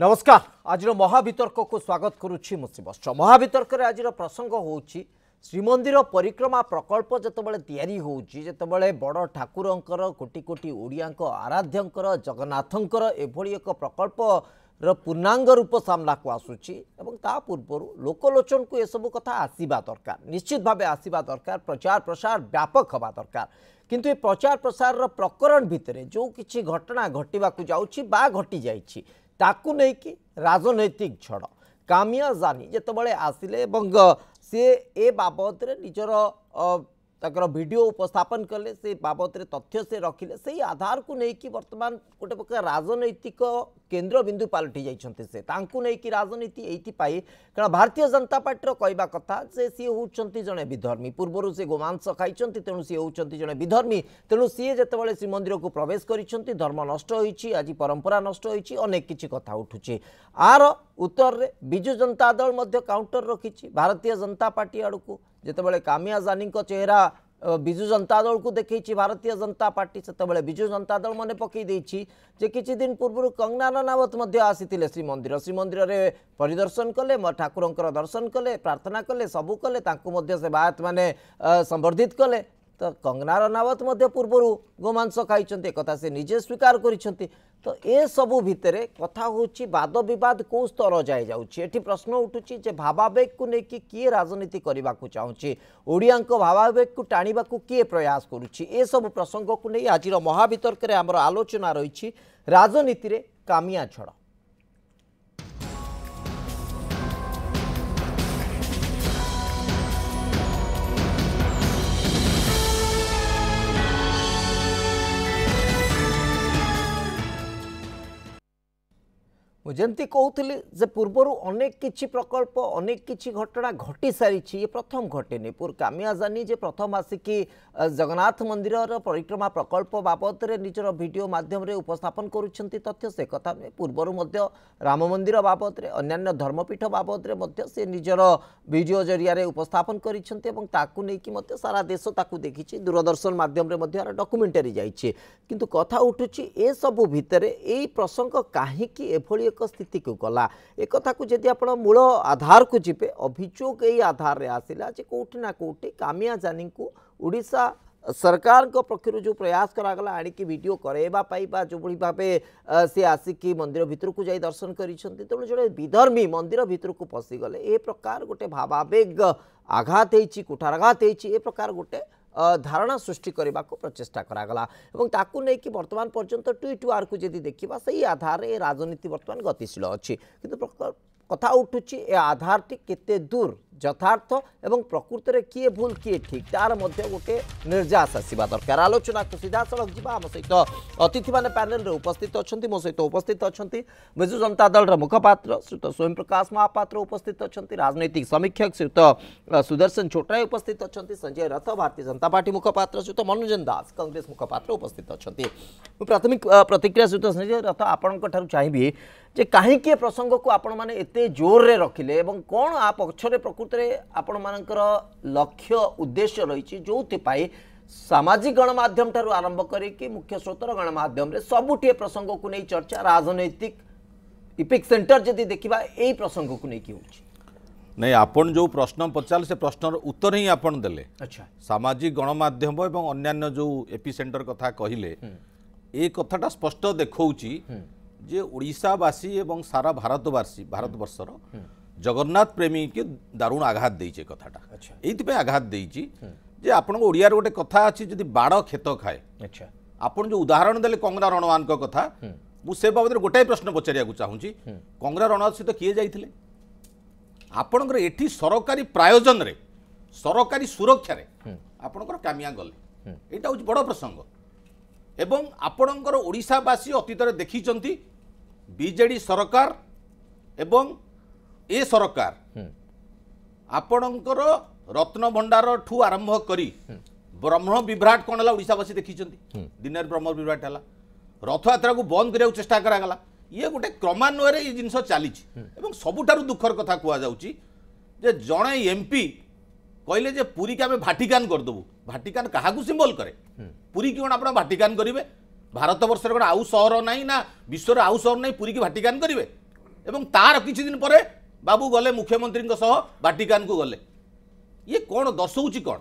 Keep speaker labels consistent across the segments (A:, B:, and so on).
A: ନମସ୍କାର ଆଜିର ମହାବିତର୍କକୁ ସ୍ୱାଗତ କରୁଛି ମୁଁ ଶ୍ରୀବସ୍ତ ମହାବିତର୍କରେ ଆଜିର ପ୍ରସଙ୍ଗ ହେଉଛି ଶ୍ରୀମନ୍ଦିର ପରିକ୍ରମା ପ୍ରକଳ୍ପ ଯେତେବେଳେ ତିଆରି ହେଉଛି ଯେତେବେଳେ ବଡ଼ ଠାକୁରଙ୍କର କୋଟି କୋଟି ଓଡ଼ିଆଙ୍କ ଆରାଧ୍ୟଙ୍କର ଜଗନ୍ନାଥଙ୍କର ଏଭଳି ଏକ ପ୍ରକଳ୍ପର ପୂର୍ଣ୍ଣାଙ୍ଗ ରୂପ ସାମ୍ନାକୁ ଆସୁଛି ଏବଂ ତା ପୂର୍ବରୁ ଲୋକଲୋଚନକୁ ଏସବୁ କଥା ଆସିବା ଦରକାର ନିଶ୍ଚିତ ଭାବେ ଆସିବା ଦରକାର ପ୍ରଚାର ପ୍ରସାର ବ୍ୟାପକ ହେବା ଦରକାର କିନ୍ତୁ ଏ ପ୍ରଚାର ପ୍ରସାରର ପ୍ରକରଣ ଭିତରେ ଯେଉଁ କିଛି ଘଟଣା ଘଟିବାକୁ ଯାଉଛି ବା ଘଟିଯାଇଛି ତାକୁ ନେଇକି ରାଜନୈତିକ ଝଡ଼ କାମିଆ ଜାନି ଯେତେବେଳେ ଆସିଲେ ଏବଂ ସେ ଏ ବାବଦରେ ନିଜର ତାଙ୍କର ଭିଡ଼ିଓ ଉପସ୍ଥାପନ କଲେ ସେ ବାବଦରେ ତଥ୍ୟ ସେ ରଖିଲେ ସେଇ ଆଧାରକୁ ନେଇକି ବର୍ତ୍ତମାନ ଗୋଟେ ପ୍ରକାର ରାଜନୈତିକ କେନ୍ଦ୍ରବିନ୍ଦୁ ପାଲଟି ଯାଇଛନ୍ତି ସେ ତାଙ୍କୁ ନେଇକି ରାଜନୀତି ଏଇଥିପାଇଁ କାରଣ ଭାରତୀୟ ଜନତା ପାର୍ଟିର କହିବା କଥା ଯେ ସିଏ ହେଉଛନ୍ତି ଜଣେ ବିଧର୍ମୀ ପୂର୍ବରୁ ସେ ଗୋମାଂସ ଖାଇଛନ୍ତି ତେଣୁ ସିଏ ହେଉଛନ୍ତି ଜଣେ ବିଧର୍ମୀ ତେଣୁ ସିଏ ଯେତେବେଳେ ଶ୍ରୀମନ୍ଦିରକୁ ପ୍ରବେଶ କରିଛନ୍ତି ଧର୍ମ ନଷ୍ଟ ହୋଇଛି ଆଜି ପରମ୍ପରା ନଷ୍ଟ ହୋଇଛି ଅନେକ କିଛି କଥା ଉଠୁଛି ଆର ଉତ୍ତରରେ ବିଜୁ ଜନତା ଦଳ ମଧ୍ୟ କାଉଣ୍ଟର ରଖିଛି ଭାରତୀୟ ଜନତା ପାର୍ଟି ଆଡ଼କୁ जति बेला कामिया को चेहरा विजु जनता दलको देखैछि भारतीय जनता पार्टी त्यतेबल विजु जनता दल म पके कि पूर्व कङ्गान नावतमा आसि श्रीमन्दिर श्रीमन्दिर परिदर्शन कले ठाकुर दर्शन कले प्रार्थना कले सबु कले त भत्त म सम्बर्द्धित कले ତ କଙ୍ଗନା ରନାୱତ ମଧ୍ୟ ପୂର୍ବରୁ ଗୋମାଂସ ଖାଇଛନ୍ତି ଏକଥା ସେ ନିଜେ ସ୍ୱୀକାର କରିଛନ୍ତି ତ ଏସବୁ ଭିତରେ କଥା ହେଉଛି ବାଦ ବିବାଦ କେଉଁ ସ୍ତର ଯାଏ ଯାଉଛି ଏଠି ପ୍ରଶ୍ନ ଉଠୁଛି ଯେ ଭାବାବେଗକୁ ନେଇକି କିଏ ରାଜନୀତି କରିବାକୁ ଚାହୁଁଛି ଓଡ଼ିଆଙ୍କ ଭାବାବେଗକୁ ଟାଣିବାକୁ କିଏ ପ୍ରୟାସ କରୁଛି ଏସବୁ ପ୍ରସଙ୍ଗକୁ ନେଇ ଆଜିର ମହାବିତର୍କରେ ଆମର ଆଲୋଚନା ରହିଛି ରାଜନୀତିରେ କାମିଆ ଝଡ଼ ମୁଁ ଯେମିତି କହୁଥିଲି ଯେ ପୂର୍ବରୁ ଅନେକ କିଛି ପ୍ରକଳ୍ପ ଅନେକ କିଛି ଘଟଣା ଘଟି ସାରିଛି ଇଏ ପ୍ରଥମ ଘଟିନି କାମିଆ ଜାନି ଯେ ପ୍ରଥମ ଆସିକି ଜଗନ୍ନାଥ ମନ୍ଦିରର ପରିକ୍ରମା ପ୍ରକଳ୍ପ ବାବଦରେ ନିଜର ଭିଡ଼ିଓ ମାଧ୍ୟମରେ ଉପସ୍ଥାପନ କରୁଛନ୍ତି ତଥ୍ୟ ସେ କଥା ନୁହେଁ ପୂର୍ବରୁ ମଧ୍ୟ ରାମ ମନ୍ଦିର ବାବଦରେ ଅନ୍ୟାନ୍ୟ ଧର୍ମପୀଠ ବାବଦରେ ମଧ୍ୟ ସେ ନିଜର ଭିଡ଼ିଓ ଜରିଆରେ ଉପସ୍ଥାପନ କରିଛନ୍ତି ଏବଂ ତାକୁ ନେଇକି ମଧ୍ୟ ସାରା ଦେଶ ତାକୁ ଦେଖିଛି ଦୂରଦର୍ଶନ ମାଧ୍ୟମରେ ମଧ୍ୟ ଏହାର ଡକ୍ୟୁମେଣ୍ଟାରୀ ଯାଇଛି କିନ୍ତୁ କଥା ଉଠୁଛି ଏସବୁ ଭିତରେ ଏଇ ପ୍ରସଙ୍ଗ କାହିଁକି ଏଭଳି मौलिक स्थित को गला एक जी आप मूल आधार को जी अभोग यही आधार में आसला जो कौटि कौटि कामिया जानी को ओडा सरकार को पक्षर जो प्रयास करागला आड़ी की वीडियो करवाई जो भाई भाव से आसिकी मंदिर भितर को जाई दर्शन करेणु जो विधर्मी मंदिर भितर को पशिगले प्रकार गोटे भावाबेग आघात होठाराघात हो प्रकार गोटे ধারণা সৃষ্টি করা প্রচেষ্টা করা এবং তাকে নেই বর্তমান পর্যন্ত টুইটওয়ার্ক যদি দেখা সেই আধারে রাজনীতি বর্তমান গতিশীল অ কিন্তু কথা উঠুছি এ আধারটি কেতে দূর যথার্থ এবং প্রকৃতির কি ভুল কি ঠিক তার মধ্যে ওকে নির্ঝাস আশীর্বাদ দরকার আলোচনা কৰি দাচা সড়ক জিবা ম সৈতে অতিথি মানে প্যানেল ৰ উপস্থিত আছে ম সৈতে উপস্থিত আছে বিজেপি জন্তা দলৰ মুখপাত্ৰ সুত স্বয়ংপ্রকাস মহা পাত্র উপস্থিত আছে ৰাজনৈতিক সমীক্ষক সুত সুদর্শন চোট্ৰাই উপস্থিত আছে সঞ্জয় ৰত ভাৰতী জন্তা পাৰ্টি মুখপাত্ৰ সুত মনুজন দাস কংগ্ৰেছ মুখপাত্ৰ উপস্থিত আছে প্ৰাথমিক প্ৰতিক্ৰিয়া সুত সঞ্জয় ৰত আপোনক ঠাৰু চাইবি যে કાহি কি প্ৰসংগক আপোন মানে ইতে জোৰৰে ৰখিলে আৰু কোন আপ পক্ষৰে প্ৰক ପ୍ରକୃତରେ ଆପଣମାନଙ୍କର ଲକ୍ଷ୍ୟ ଉଦ୍ଦେଶ୍ୟ ରହିଛି ଯେଉଁଥିପାଇଁ ସାମାଜିକ ଗଣମାଧ୍ୟମଠାରୁ ଆରମ୍ଭ କରିକି ମୁଖ୍ୟ ସ୍ରୋତର ଗଣମାଧ୍ୟମରେ ସବୁଠି ଏ ପ୍ରସଙ୍ଗକୁ ନେଇ ଚର୍ଚ୍ଚା ରାଜନୈତିକ ଇପିକ୍ ସେଣ୍ଟର ଯଦି ଦେଖିବା ଏଇ ପ୍ରସଙ୍ଗକୁ ନେଇକି ହେଉଛି
B: ନାଇଁ ଆପଣ ଯେଉଁ ପ୍ରଶ୍ନ ପଚାରିଲେ ସେ ପ୍ରଶ୍ନର ଉତ୍ତର ହିଁ ଆପଣ ଦେଲେ ଆଚ୍ଛା ସାମାଜିକ ଗଣମାଧ୍ୟମ ଏବଂ ଅନ୍ୟାନ୍ୟ ଯେଉଁ ଏପି ସେଣ୍ଟର କଥା କହିଲେ ଏ କଥାଟା ସ୍ପଷ୍ଟ ଦେଖାଉଛି ଯେ ଓଡ଼ିଶାବାସୀ ଏବଂ ସାରା ଭାରତବାସୀ ଭାରତବର୍ଷର জগন্নাথ প্রেমীকে দারুণ আঘাত দিয়েছে কথাটা আচ্ছা। এইপাই আঘাত দিয়েছি যে আপনার ওড়িয়ার গোটে কথা আছে যদি বাড় ক্ষেত খায় আপন যে উদাহরণ দেলে কংরা রণওয়ান কথা মু সে বাবদে গোটাই প্রশ্ন পচারিয়া চাহুছি কংরা রণওয়াত সহ কি যাই আপনার এটি সরকারি প্রায়োজনরে সরকারি সুরক্ষার আপনার কামিয়া গলে এটা হচ্ছে বড় প্রসঙ্গ এবং আপনার ওড়শাবাসী অতীতরে দেখিছেন বিজেডি সরকার এবং ଏ ସରକାର ଆପଣଙ୍କର ରତ୍ନଭଣ୍ଡାରଠୁ ଆରମ୍ଭ କରି ବ୍ରହ୍ମ ବିଭ୍ରାଟ କ'ଣ ହେଲା ଓଡ଼ିଶାବାସୀ ଦେଖିଛନ୍ତି ଦିନରେ ବ୍ରହ୍ମ ବିଭ୍ରାଟ ହେଲା ରଥଯାତ୍ରାକୁ ବନ୍ଦ କରିବାକୁ ଚେଷ୍ଟା କରାଗଲା ଇଏ ଗୋଟେ କ୍ରମାନ୍ୱୟରେ ଏଇ ଜିନିଷ ଚାଲିଛି ଏବଂ ସବୁଠାରୁ ଦୁଃଖର କଥା କୁହାଯାଉଛି ଯେ ଜଣେ ଏମ୍ପି କହିଲେ ଯେ ପୁରୀକି ଆମେ ଭାଟିକାନ କରିଦେବୁ ଭାଟିକାନ କାହାକୁ ସିମ୍ବଲ କରେ ପୁରୀକି କ'ଣ ଆପଣ ଭାଟିକାନ କରିବେ ଭାରତବର୍ଷରେ କ'ଣ ଆଉ ସହର ନାହିଁ ନା ବିଶ୍ୱରେ ଆଉ ସହର ନାହିଁ ପୁରୀକି ଭାଟିକାନ କରିବେ ଏବଂ ତାର କିଛି ଦିନ ପରେ ବାବୁ ଗଲେ ମୁଖ୍ୟମନ୍ତ୍ରୀଙ୍କ ସହ ବାଟିକାନକୁ ଗଲେ ଇଏ କ'ଣ ଦର୍ଶଉଛି କ'ଣ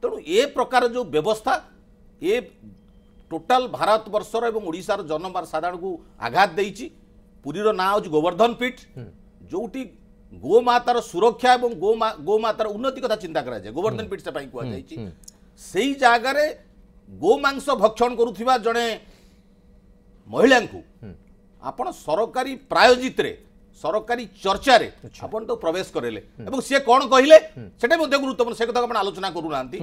B: ତେଣୁ ଏ ପ୍ରକାର ଯେଉଁ ବ୍ୟବସ୍ଥା ଏ ଟୋଟାଲ ଭାରତବର୍ଷର ଏବଂ ଓଡ଼ିଶାର ଜନସାଧାରଣଙ୍କୁ ଆଘାତ ଦେଇଛି ପୁରୀର ନାଁ ହେଉଛି ଗୋବର୍ଦ୍ଧନ ପୀଠ ଯେଉଁଠି ଗୋମାତାର ସୁରକ୍ଷା ଏବଂ ଗୋମା ଗୋମାତାର ଉନ୍ନତି କଥା ଚିନ୍ତା କରାଯାଏ ଗୋବର୍ଦ୍ଧନ ପୀଠ ସେପାଇଁ କୁହାଯାଇଛି ସେଇ ଜାଗାରେ ଗୋମାଂସ ଭକ୍ଷଣ କରୁଥିବା ଜଣେ ମହିଳାଙ୍କୁ ଆପଣ ସରକାରୀ ପ୍ରାୟୋଜିତରେ ସରକାରୀ ଚର୍ଚ୍ଚାରେ ଆପଣ ତ ପ୍ରବେଶ କରେଲେ ଏବଂ ସିଏ କ'ଣ କହିଲେ ସେଟା ମଧ୍ୟ ଗୁରୁତ୍ୱପୂର୍ଣ୍ଣ ସେ କଥା ଆପଣ ଆଲୋଚନା କରୁନାହାନ୍ତି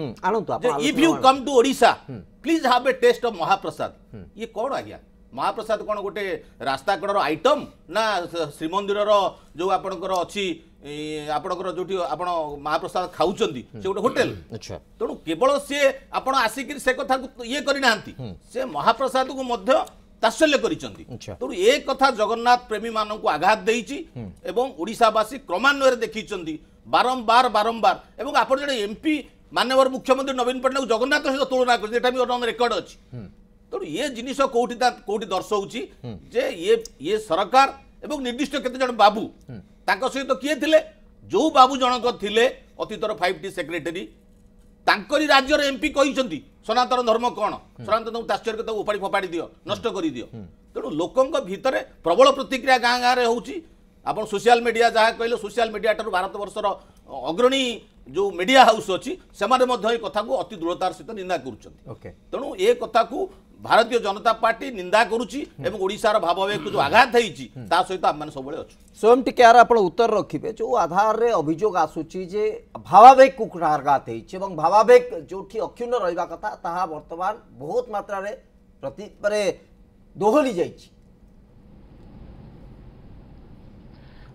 B: if you come to Odisha please have a taste of Mahaprasad ଇଏ କ'ଣ ଆଜ୍ଞା ମହାପ୍ରସାଦ କ'ଣ ଗୋଟେ ରାସ୍ତା କଡ଼ର ଆଇଟମ୍ ନା ଶ୍ରୀମନ୍ଦିରର ଯେଉଁ ଆପଣଙ୍କର ଅଛି ଆପଣଙ୍କର ଯେଉଁଠି ଆପଣ ମହାପ୍ରସାଦ ଖାଉଛନ୍ତି ସେ ଗୋଟେ ହୋଟେଲ ତେଣୁ କେବଳ ସିଏ ଆପଣ ଆସିକିରି ସେ କଥାକୁ ଇଏ କରିନାହାନ୍ତି ସେ ମହାପ୍ରସାଦକୁ ମଧ୍ୟ ତାତ୍ସଲ୍ୟ କରିଛନ୍ତି ତେଣୁ ଏ କଥା ଜଗନ୍ନାଥ ପ୍ରେମୀମାନଙ୍କୁ ଆଘାତ ଦେଇଛି ଏବଂ ଓଡ଼ିଶାବାସୀ କ୍ରମାନ୍ୱୟରେ ଦେଖିଛନ୍ତି ବାରମ୍ବାର ବାରମ୍ବାର ଏବଂ ଆପଣ ଜଣେ ଏମ୍ପି ମାନ୍ୟବର ମୁଖ୍ୟମନ୍ତ୍ରୀ ନବୀନ ପଟ୍ଟନାୟକ ଜଗନ୍ନାଥ ସହିତ ତୁଳନା କରିଛନ୍ତି ଏଇଟା ବି ଅନ୍ ରେକର୍ଡ ଅଛି ତେଣୁ ଏ ଜିନିଷ କୋଉଠି ତା କୋଉଠି ଦର୍ଶଉଛି ଯେ ଇଏ ଇଏ ସରକାର ଏବଂ ନିର୍ଦ୍ଦିଷ୍ଟ କେତେଜଣ ବାବୁ ତାଙ୍କ ସହିତ କିଏ ଥିଲେ ଯେଉଁ ବାବୁ ଜଣକ ଥିଲେ ଅତୀତର ଫାଇଭ୍ ଟି ସେକ୍ରେଟେରୀ ତାଙ୍କରି ରାଜ୍ୟର ଏମ୍ପି କହିଛନ୍ତି ସନାତନ ଧର୍ମ କ'ଣ ସନାତନକୁ ତାଶ୍ଚର୍ଯ୍ୟ ତାକୁ ଉପାଡ଼ି ଫୋପାଡ଼ି ଦିଅ ନଷ୍ଟ କରିଦିଅ ତେଣୁ ଲୋକଙ୍କ ଭିତରେ ପ୍ରବଳ ପ୍ରତିକ୍ରିୟା ଗାଁ ଗାଁରେ ହେଉଛି ଆପଣ ସୋସିଆଲ ମିଡ଼ିଆ ଯାହା କହିଲେ ସୋସିଆଲ ମିଡ଼ିଆ ଠାରୁ ଭାରତବର୍ଷର ଅଗ୍ରଣୀ ଯେଉଁ ମିଡ଼ିଆ ହାଉସ୍ ଅଛି ସେମାନେ ମଧ୍ୟ ଏ କଥାକୁ ଅତି ଦୃଢ଼ତାର ସହିତ ନିନ୍ଦା କରୁଛନ୍ତି ତେଣୁ ଏ କଥାକୁ ଭାରତୀୟ ଜନତା ପାର୍ଟି ନିନ୍ଦା କରୁଛି ଏବଂ ଓଡ଼ିଶାର ଭାବାବେଗକୁ ଯେଉଁ ଆଘାତ ହେଇଛି ତା ସହିତ ଆମମାନେ ସବୁବେଳେ ଅଛୁ
A: ସ୍ୱୟଂ ଟିକେଆର ଆପଣ ଉତ୍ତର ରଖିବେ ଯେଉଁ ଆଧାରରେ ଅଭିଯୋଗ ଆସୁଛି ଯେ ଭାବାବେଗକୁ ଆଘାତ ହେଇଛି ଏବଂ ଭାବାବେଗ ଯେଉଁଠି ଅକ୍ଷୁଣ୍ଣ ରହିବା କଥା ତାହା ବର୍ତ୍ତମାନ ବହୁତ ମାତ୍ରାରେ ପ୍ରତି ମାନେ ଦୋହଲି ଯାଇଛି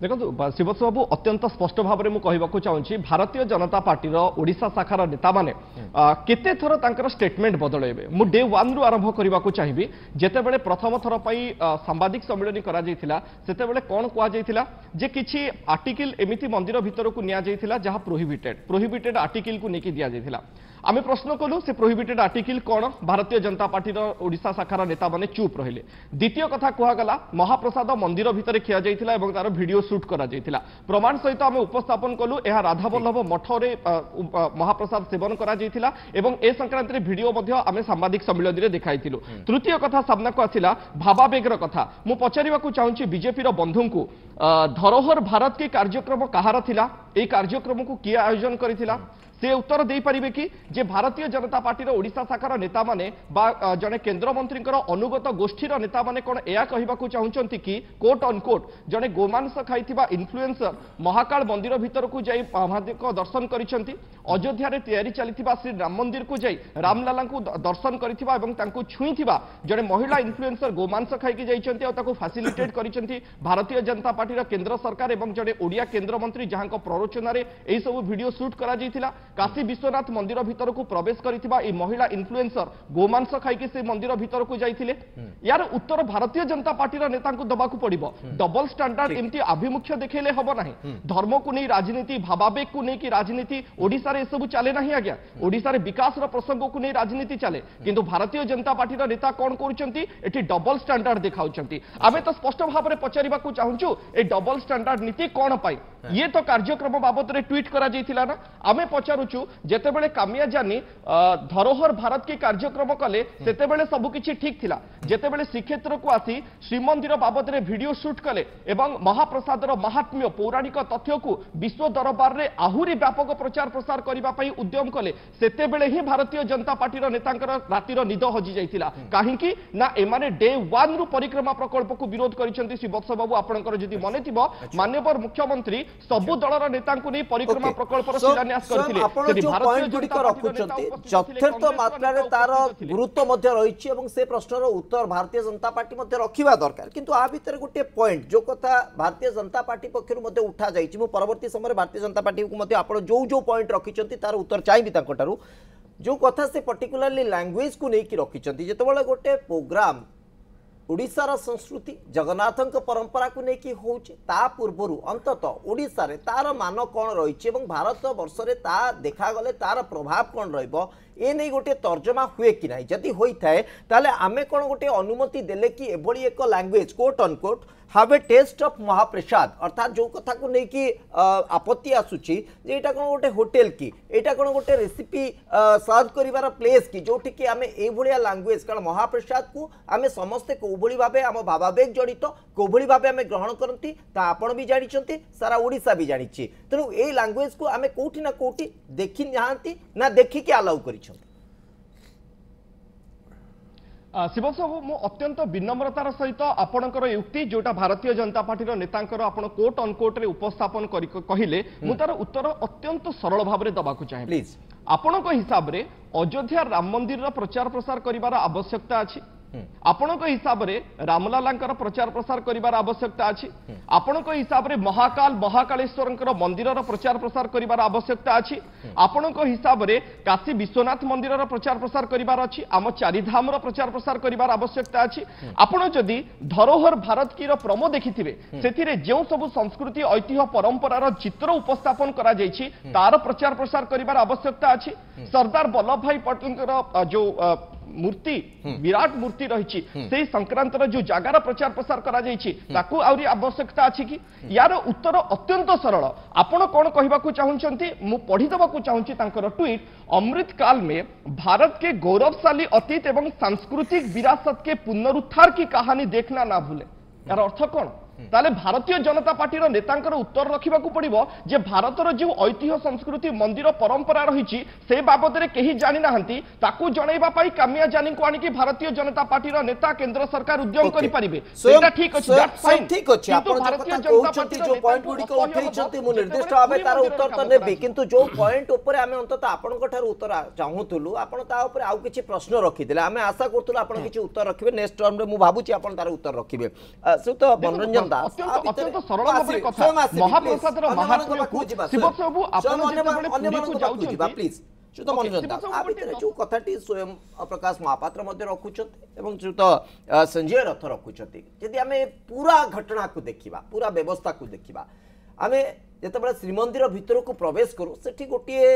C: দেখুন শ্রীবৎস বাবু অত্যন্ত স্পষ্ট ভাবে মু কহিবাকু চাহুছি ভারতীয় জনতা পার্টির ওড়িশা শাখার নেতা মানে কেতে থর তাঙ্কর স্টেটমেন্ট বদলাইবে মু ডে ওয়ান রু আরম্ভ করিবাকু চাহিবি যেতেবেলে প্রথম থর পাই সাংবাদিক সম্মিলনী করা যাইতিলা সেতেবেলে কোন কোয়া যাইতিলা যে কিছু আর্টিকেল এমিতি মন্দির ভিতরকু নিয়া যাইতিলা যাহা প্রোহিবিটেড প্রোহিবিটেড আর্টিকেল কু নেকি দিয়া যাইতিলা আমি প্রশ্ন কলু সে প্রোহিবিটেড আর্টিকল কোণ ভারতীয় জনতা পার্টির ওড়শা শাখার নেতা মানে চুপ রহলে দ্বিতীয় কথা কুহগলা মহাপ্রসাদ মন্দির ভিতরে খিয়া যাই এবং তার ভিডিও সুট করা যাই প্রমাণ সহ আমি উপস্থাপন কলু এ রাধাবল্লভ মঠরে মহাপ্রসাদ সেবন করা যাই এবং এ সংক্রান্তের ভিডিও আমি সাংবাদিক সম্মিলনী দেখাই তৃতীয় কথা সামনাকু আসিলা বেগর কথা মু পচারা চাহি বিজেপির বন্ধুঙ্কু ধরোহর ভারত কি কার্যক্রম কাহার লা এই কার্যক্রমকু কি আয়োজন করেছিলা ସେ ଉତ୍ତର ଦେଇପାରିବେ କି ଯେ ଭାରତୀୟ ଜନତା ପାର୍ଟିର ଓଡ଼ିଶା ଶାଖାର ନେତାମାନେ ବା ଜଣେ କେନ୍ଦ୍ରମନ୍ତ୍ରୀଙ୍କର ଅନୁଗତ ଗୋଷ୍ଠୀର ନେତାମାନେ କ'ଣ ଏହା କହିବାକୁ ଚାହୁଁଛନ୍ତି କି କୋଟ୍ ଅନକୋଟ୍ ଜଣେ ଗୋମାଂସ ଖାଇଥିବା ଇନଫ୍ଲୁଏନ୍ସର ମହାକାଳ ମନ୍ଦିର ଭିତରକୁ ଯାଇ ମହାଦେବଙ୍କ ଦର୍ଶନ କରିଛନ୍ତି ଅଯୋଧ୍ୟାରେ ତିଆରି ଚାଲିଥିବା ଶ୍ରୀ ରାମ ମନ୍ଦିରକୁ ଯାଇ ରାମଲାଲାଙ୍କୁ ଦର୍ଶନ କରିଥିବା ଏବଂ ତାଙ୍କୁ ଛୁଇଁଥିବା ଜଣେ ମହିଳା ଇନଫ୍ଲୁଏନ୍ସର ଗୋମାଂସ ଖାଇକି ଯାଇଛନ୍ତି ଆଉ ତାକୁ ଫାସିଲିଟେଟ୍ କରିଛନ୍ତି ଭାରତୀୟ ଜନତା ପାର୍ଟିର କେନ୍ଦ୍ର ସରକାର ଏବଂ ଜଣେ ଓଡ଼ିଆ କେନ୍ଦ୍ରମନ୍ତ୍ରୀ ଯାହାଙ୍କ ପ୍ରରୋଚନାରେ ଏହିସବୁ ଭିଡ଼ିଓ ସୁଟ୍ କରାଯାଇଥିଲା काशी विश्वनाथ मंदिर भितर को प्रवेश कर महिला इनफ्लुएंसर गोमांस खाई से मंदिर भितर को जाते हम्म। यार उत्तर भारतीय जनता पार्टी नेता दवाक पड़ डबल स्टांडार्ड एम आभिमुख्य देखले हम ना हम्म। धर्म को नहीं राजनीति भावाबेग को नहीं राजनीति ओशारे सब चले ना आज्ञा हम्म। ओशारे विकास प्रसंग को नहीं राजनीति चले कि भारतीय जनता पार्टी नेता कौन करबल स्टांडार्ड देखा आम तो स्पष्ट भाव में पचारू डबल स्टांडार्ड नीति कौन पाई ये तो कार्यक्रम बाबद ट्विट करा आम पचार ଦେଖୁଛୁ ଯେତେବେଳେ କାମିଆ ଜାନି ଧରୋହର ଭାରତ କି କାର୍ଯ୍ୟକ୍ରମ କଲେ ସେତେବେଳେ ସବୁକିଛି ଠିକ୍ ଥିଲା ଯେତେବେଳେ ଶ୍ରୀକ୍ଷେତ୍ରକୁ ଆସି ଶ୍ରୀମନ୍ଦିର ବାବଦରେ ଭିଡିଓ ସୁଟ୍ କଲେ ଏବଂ ମହାପ୍ରସାଦର ମହାତ୍ମ୍ୟ ପୌରାଣିକ ତଥ୍ୟକୁ ବିଶ୍ୱ ଦରବାରରେ ଆହୁରି ବ୍ୟାପକ ପ୍ରଚାର ପ୍ରସାର କରିବା ପାଇଁ ଉଦ୍ୟମ କଲେ ସେତେବେଳେ ହିଁ ଭାରତୀୟ ଜନତା ପାର୍ଟିର ନେତାଙ୍କର ରାତିର ନିଦ ହଜି ଯାଇଥିଲା କାହିଁକି ନା ଏମାନେ ଡେ ୱାନ୍ରୁ ପରିକ୍ରମା ପ୍ରକଳ୍ପକୁ ବିରୋଧ କରିଛନ୍ତି ଶ୍ରୀ ବତ୍ସ ବାବୁ ଆପଣଙ୍କର ଯଦି ମନେ ଥିବ ମାନ୍ୟବର ମୁଖ୍ୟମନ୍ତ୍ରୀ ସବୁ ଦଳର ନେତାଙ୍କୁ ନେଇ ପରିକ୍ରମା ପ୍ରକଳ୍ପର ଶିଳାନ୍ୟାସ କରିଥିଲେ ଆପଣ ଯୋଉ ପଏଣ୍ଟ ଗୁଡିକ
A: ରଖୁଛନ୍ତି ଯଥେଷ୍ଟ ମାତ୍ରାରେ ତାର ଗୁରୁତ୍ୱ ମଧ୍ୟ ରହିଛି ଏବଂ ସେ ପ୍ରଶ୍ନର ଉତ୍ତର ଭାରତୀୟ ଜନତା ପାର୍ଟି ମଧ୍ୟ ରଖିବା ଦରକାର କିନ୍ତୁ ଆ ଭିତରେ ଗୋଟିଏ ପଏଣ୍ଟ ଯୋଉ କଥା ଭାରତୀୟ ଜନତା ପାର୍ଟି ପକ୍ଷରୁ ମଧ୍ୟ ଉଠାଯାଇଛି ମୁଁ ପରବର୍ତ୍ତୀ ସମୟରେ ଭାରତୀୟ ଜନତା ପାର୍ଟିକୁ ମଧ୍ୟ ଆପଣ ଯୋଉ ଯୋଉ ପଏଣ୍ଟ ରଖିଛନ୍ତି ତାର ଉତ୍ତର ଚାହିଁବି ତାଙ୍କଠାରୁ ଯୋଉ କଥା ସେ ପର୍ଟିକୁଲାରଲି ଲାଙ୍ଗୁଏଜକୁ ନେଇକି ରଖିଛନ୍ତି ଯେତେବେଳେ ଗୋଟେ ପ୍ରୋଗ୍ରାମ ଓଡ଼ିଶାର ସଂସ୍କୃତି ଜଗନ୍ନାଥଙ୍କ ପରମ୍ପରାକୁ ନେଇକି ହେଉଛି ତା ପୂର୍ବରୁ ଅନ୍ତତଃ ଓଡ଼ିଶାରେ ତା'ର ମାନ କ'ଣ ରହିଛି ଏବଂ ଭାରତ ବର୍ଷରେ ତା ଦେଖାଗଲେ ତା'ର ପ୍ରଭାବ କ'ଣ ରହିବ ଏ ନେଇ ଗୋଟିଏ ତର୍ଜମା ହୁଏ କି ନାହିଁ ଯଦି ହୋଇଥାଏ ତାହେଲେ ଆମେ କ'ଣ ଗୋଟିଏ ଅନୁମତି ଦେଲେ କି ଏଭଳି ଏକ language quote unquote have a taste of Mahaprasad ଅର୍ଥାତ୍ ଯେଉଁ କଥାକୁ ନେଇକି ଆପତ୍ତି ଆସୁଛି ଯେ ଏଇଟା କ'ଣ ଗୋଟେ ହୋଟେଲ କି ଏଇଟା କ'ଣ ଗୋଟେ ରେସିପି ସର୍ଭ କରିବାର ପ୍ଲେସ୍ କି ଯେଉଁଠିକି ଆମେ ଏଇଭଳିଆ ଲାଙ୍ଗୁଏଜ୍ କାରଣ ମହାପ୍ରସାଦକୁ ଆମେ ସମସ୍ତେ କେଉଁଭଳି ଭାବେ ଆମ ଭାବାବେଗ ଜଡ଼ିତ କେଉଁଭଳି ଭାବେ ଆମେ ଗ୍ରହଣ କରନ୍ତି ତା ଆପଣ ବି ଜାଣିଛନ୍ତି ସାରା ଓଡ଼ିଶା ବି ଜାଣିଛି ତେଣୁ ଏଇ ଲାଙ୍ଗୁଏଜ୍କୁ ଆମେ କେଉଁଠି ନା କେଉଁଠି ଦେଖି ନାହାନ୍ତି ନା ଦେଖିକି ଆଲାଉ କରିଛନ୍ତି
C: ଶିବଶୁ ମୁଁ ଅତ୍ୟନ୍ତ ବିନମ୍ରତାର ସହିତ ଆପଣଙ୍କର ୟୁକ୍ତି ଯୋଉଟା ଭାରତୀୟ ଜନତା ପାର୍ଟିର ନେତାଙ୍କର ଆପଣ କୋର୍ଟ ଅନକୋର୍ଟରେ ଉପସ୍ଥାପନ କରି କହିଲେ ମୁଁ ତାର ଉତ୍ତର ଅତ୍ୟନ୍ତ ସରଳ ଭାବରେ ଦେବାକୁ ଚାହେଁ ଆପଣଙ୍କ ହିସାବରେ ଅଯୋଧ୍ୟା ରାମ ମନ୍ଦିରର ପ୍ରଚାର ପ୍ରସାର କରିବାର ଆବଶ୍ୟକତା ଅଛି ଆପଣଙ୍କ ହିସାବରେ ରାମଲାଲାଙ୍କର ପ୍ରଚାର ପ୍ରସାର କରିବାର ଆବଶ୍ୟକତା ଅଛି ଆପଣଙ୍କ ହିସାବରେ ମହାକାଳ ମହାକାଳେଶ୍ୱରଙ୍କର ମନ୍ଦିରର ପ୍ରଚାର ପ୍ରସାର କରିବାର ଆବଶ୍ୟକତା ଅଛି ଆପଣଙ୍କ ହିସାବରେ କାଶୀ ବିଶ୍ୱନାଥ ମନ୍ଦିରର ପ୍ରଚାର ପ୍ରସାର କରିବାର ଅଛି ଆମ ଚାରିଧାମର ପ୍ରଚାର ପ୍ରସାର କରିବାର ଆବଶ୍ୟକତା ଅଛି ଆପଣ ଯଦି ଧରୋହର ଭାରତ କିର ପ୍ରମୋ ଦେଖିଥିବେ ସେଥିରେ ଯେଉଁ ସବୁ ସଂସ୍କୃତି ଐତିହ୍ୟ ପରମ୍ପରାର ଚିତ୍ର ଉପସ୍ଥାପନ କରାଯାଇଛି ତାର ପ୍ରଚାର ପ୍ରସାର କରିବାର ଆବଶ୍ୟକତା ଅଛି ସର୍ଦ୍ଦାର ବଲ୍ଲଭ ଭାଇ ପଟେଲଙ୍କର ଯୋଉ মূর্তি বিরাট মূর্তি রয়েছে সেই সংক্রান্তর যে জায়গার প্রচার প্রসার করা যাইছি তাকে আহরি আবশ্যকতা আছে কি ইয়ার উত্তর অত্যন্ত সরল আপন কোণ কহিবাকু চাহুচন্তি মু পড়ি দেবাকু চাহুচি তাঙ্কর টুইট অমৃত কাল মে भारत के गौरवशाली अतीत एवं सांस्कृतिक विरासत के पुनरुद्धार की कहानी देखना ना भूले यार अर्थ कौन তাহলে ভারতীয় জনতা পার্টির নেতাঙ্কর উত্তর রাখবাকু পড়ব যে ভারতর যে ঐতিহ্য সংস্কৃতি মন্দির পরম্পরা রয়েছে সে বাবদরে কে জানি না তাকে জনাইবা কামিয়া জানি আনিকি ভারতীয় জনতা পার্টির নেতা
A: কেন্দ্র সরকার উদ্যম করে পারে সেটা ঠিক আছে উত্তর তো নেবি কিন্তু যে পয়েন্ট উপরে আমি অন্তত আপনক উত্তর চাহুতুলু আপন তা উপরে আউ কিছু প্রশ্ন রাখিদিলে আমি আশা করতুলু আপনার কিছু উত্তর রাখবে নেক্সট টর্মে মু ভাবুছি আপনার তার উত্তর রাখিবে সুত মনোরঞ্জন ସ୍ୱୟଂ
C: ପ୍ରକାଶ
A: ମହାପାତ୍ର ମଧ୍ୟ ରଖୁଛନ୍ତି ଏବଂ ଶ୍ରୀଯୁକ୍ତ ସଞ୍ଜୟ ରଥ ରଖୁଛନ୍ତି ଯଦି ଆମେ ପୁରା ଘଟଣାକୁ ଦେଖିବା ପୁରା ବ୍ୟବସ୍ଥାକୁ ଦେଖିବା ଆମେ ଯେତେବେଳେ ଶ୍ରୀମନ୍ଦିର ଭିତରକୁ ପ୍ରବେଶ କରୁ ସେଠି ଗୋଟିଏ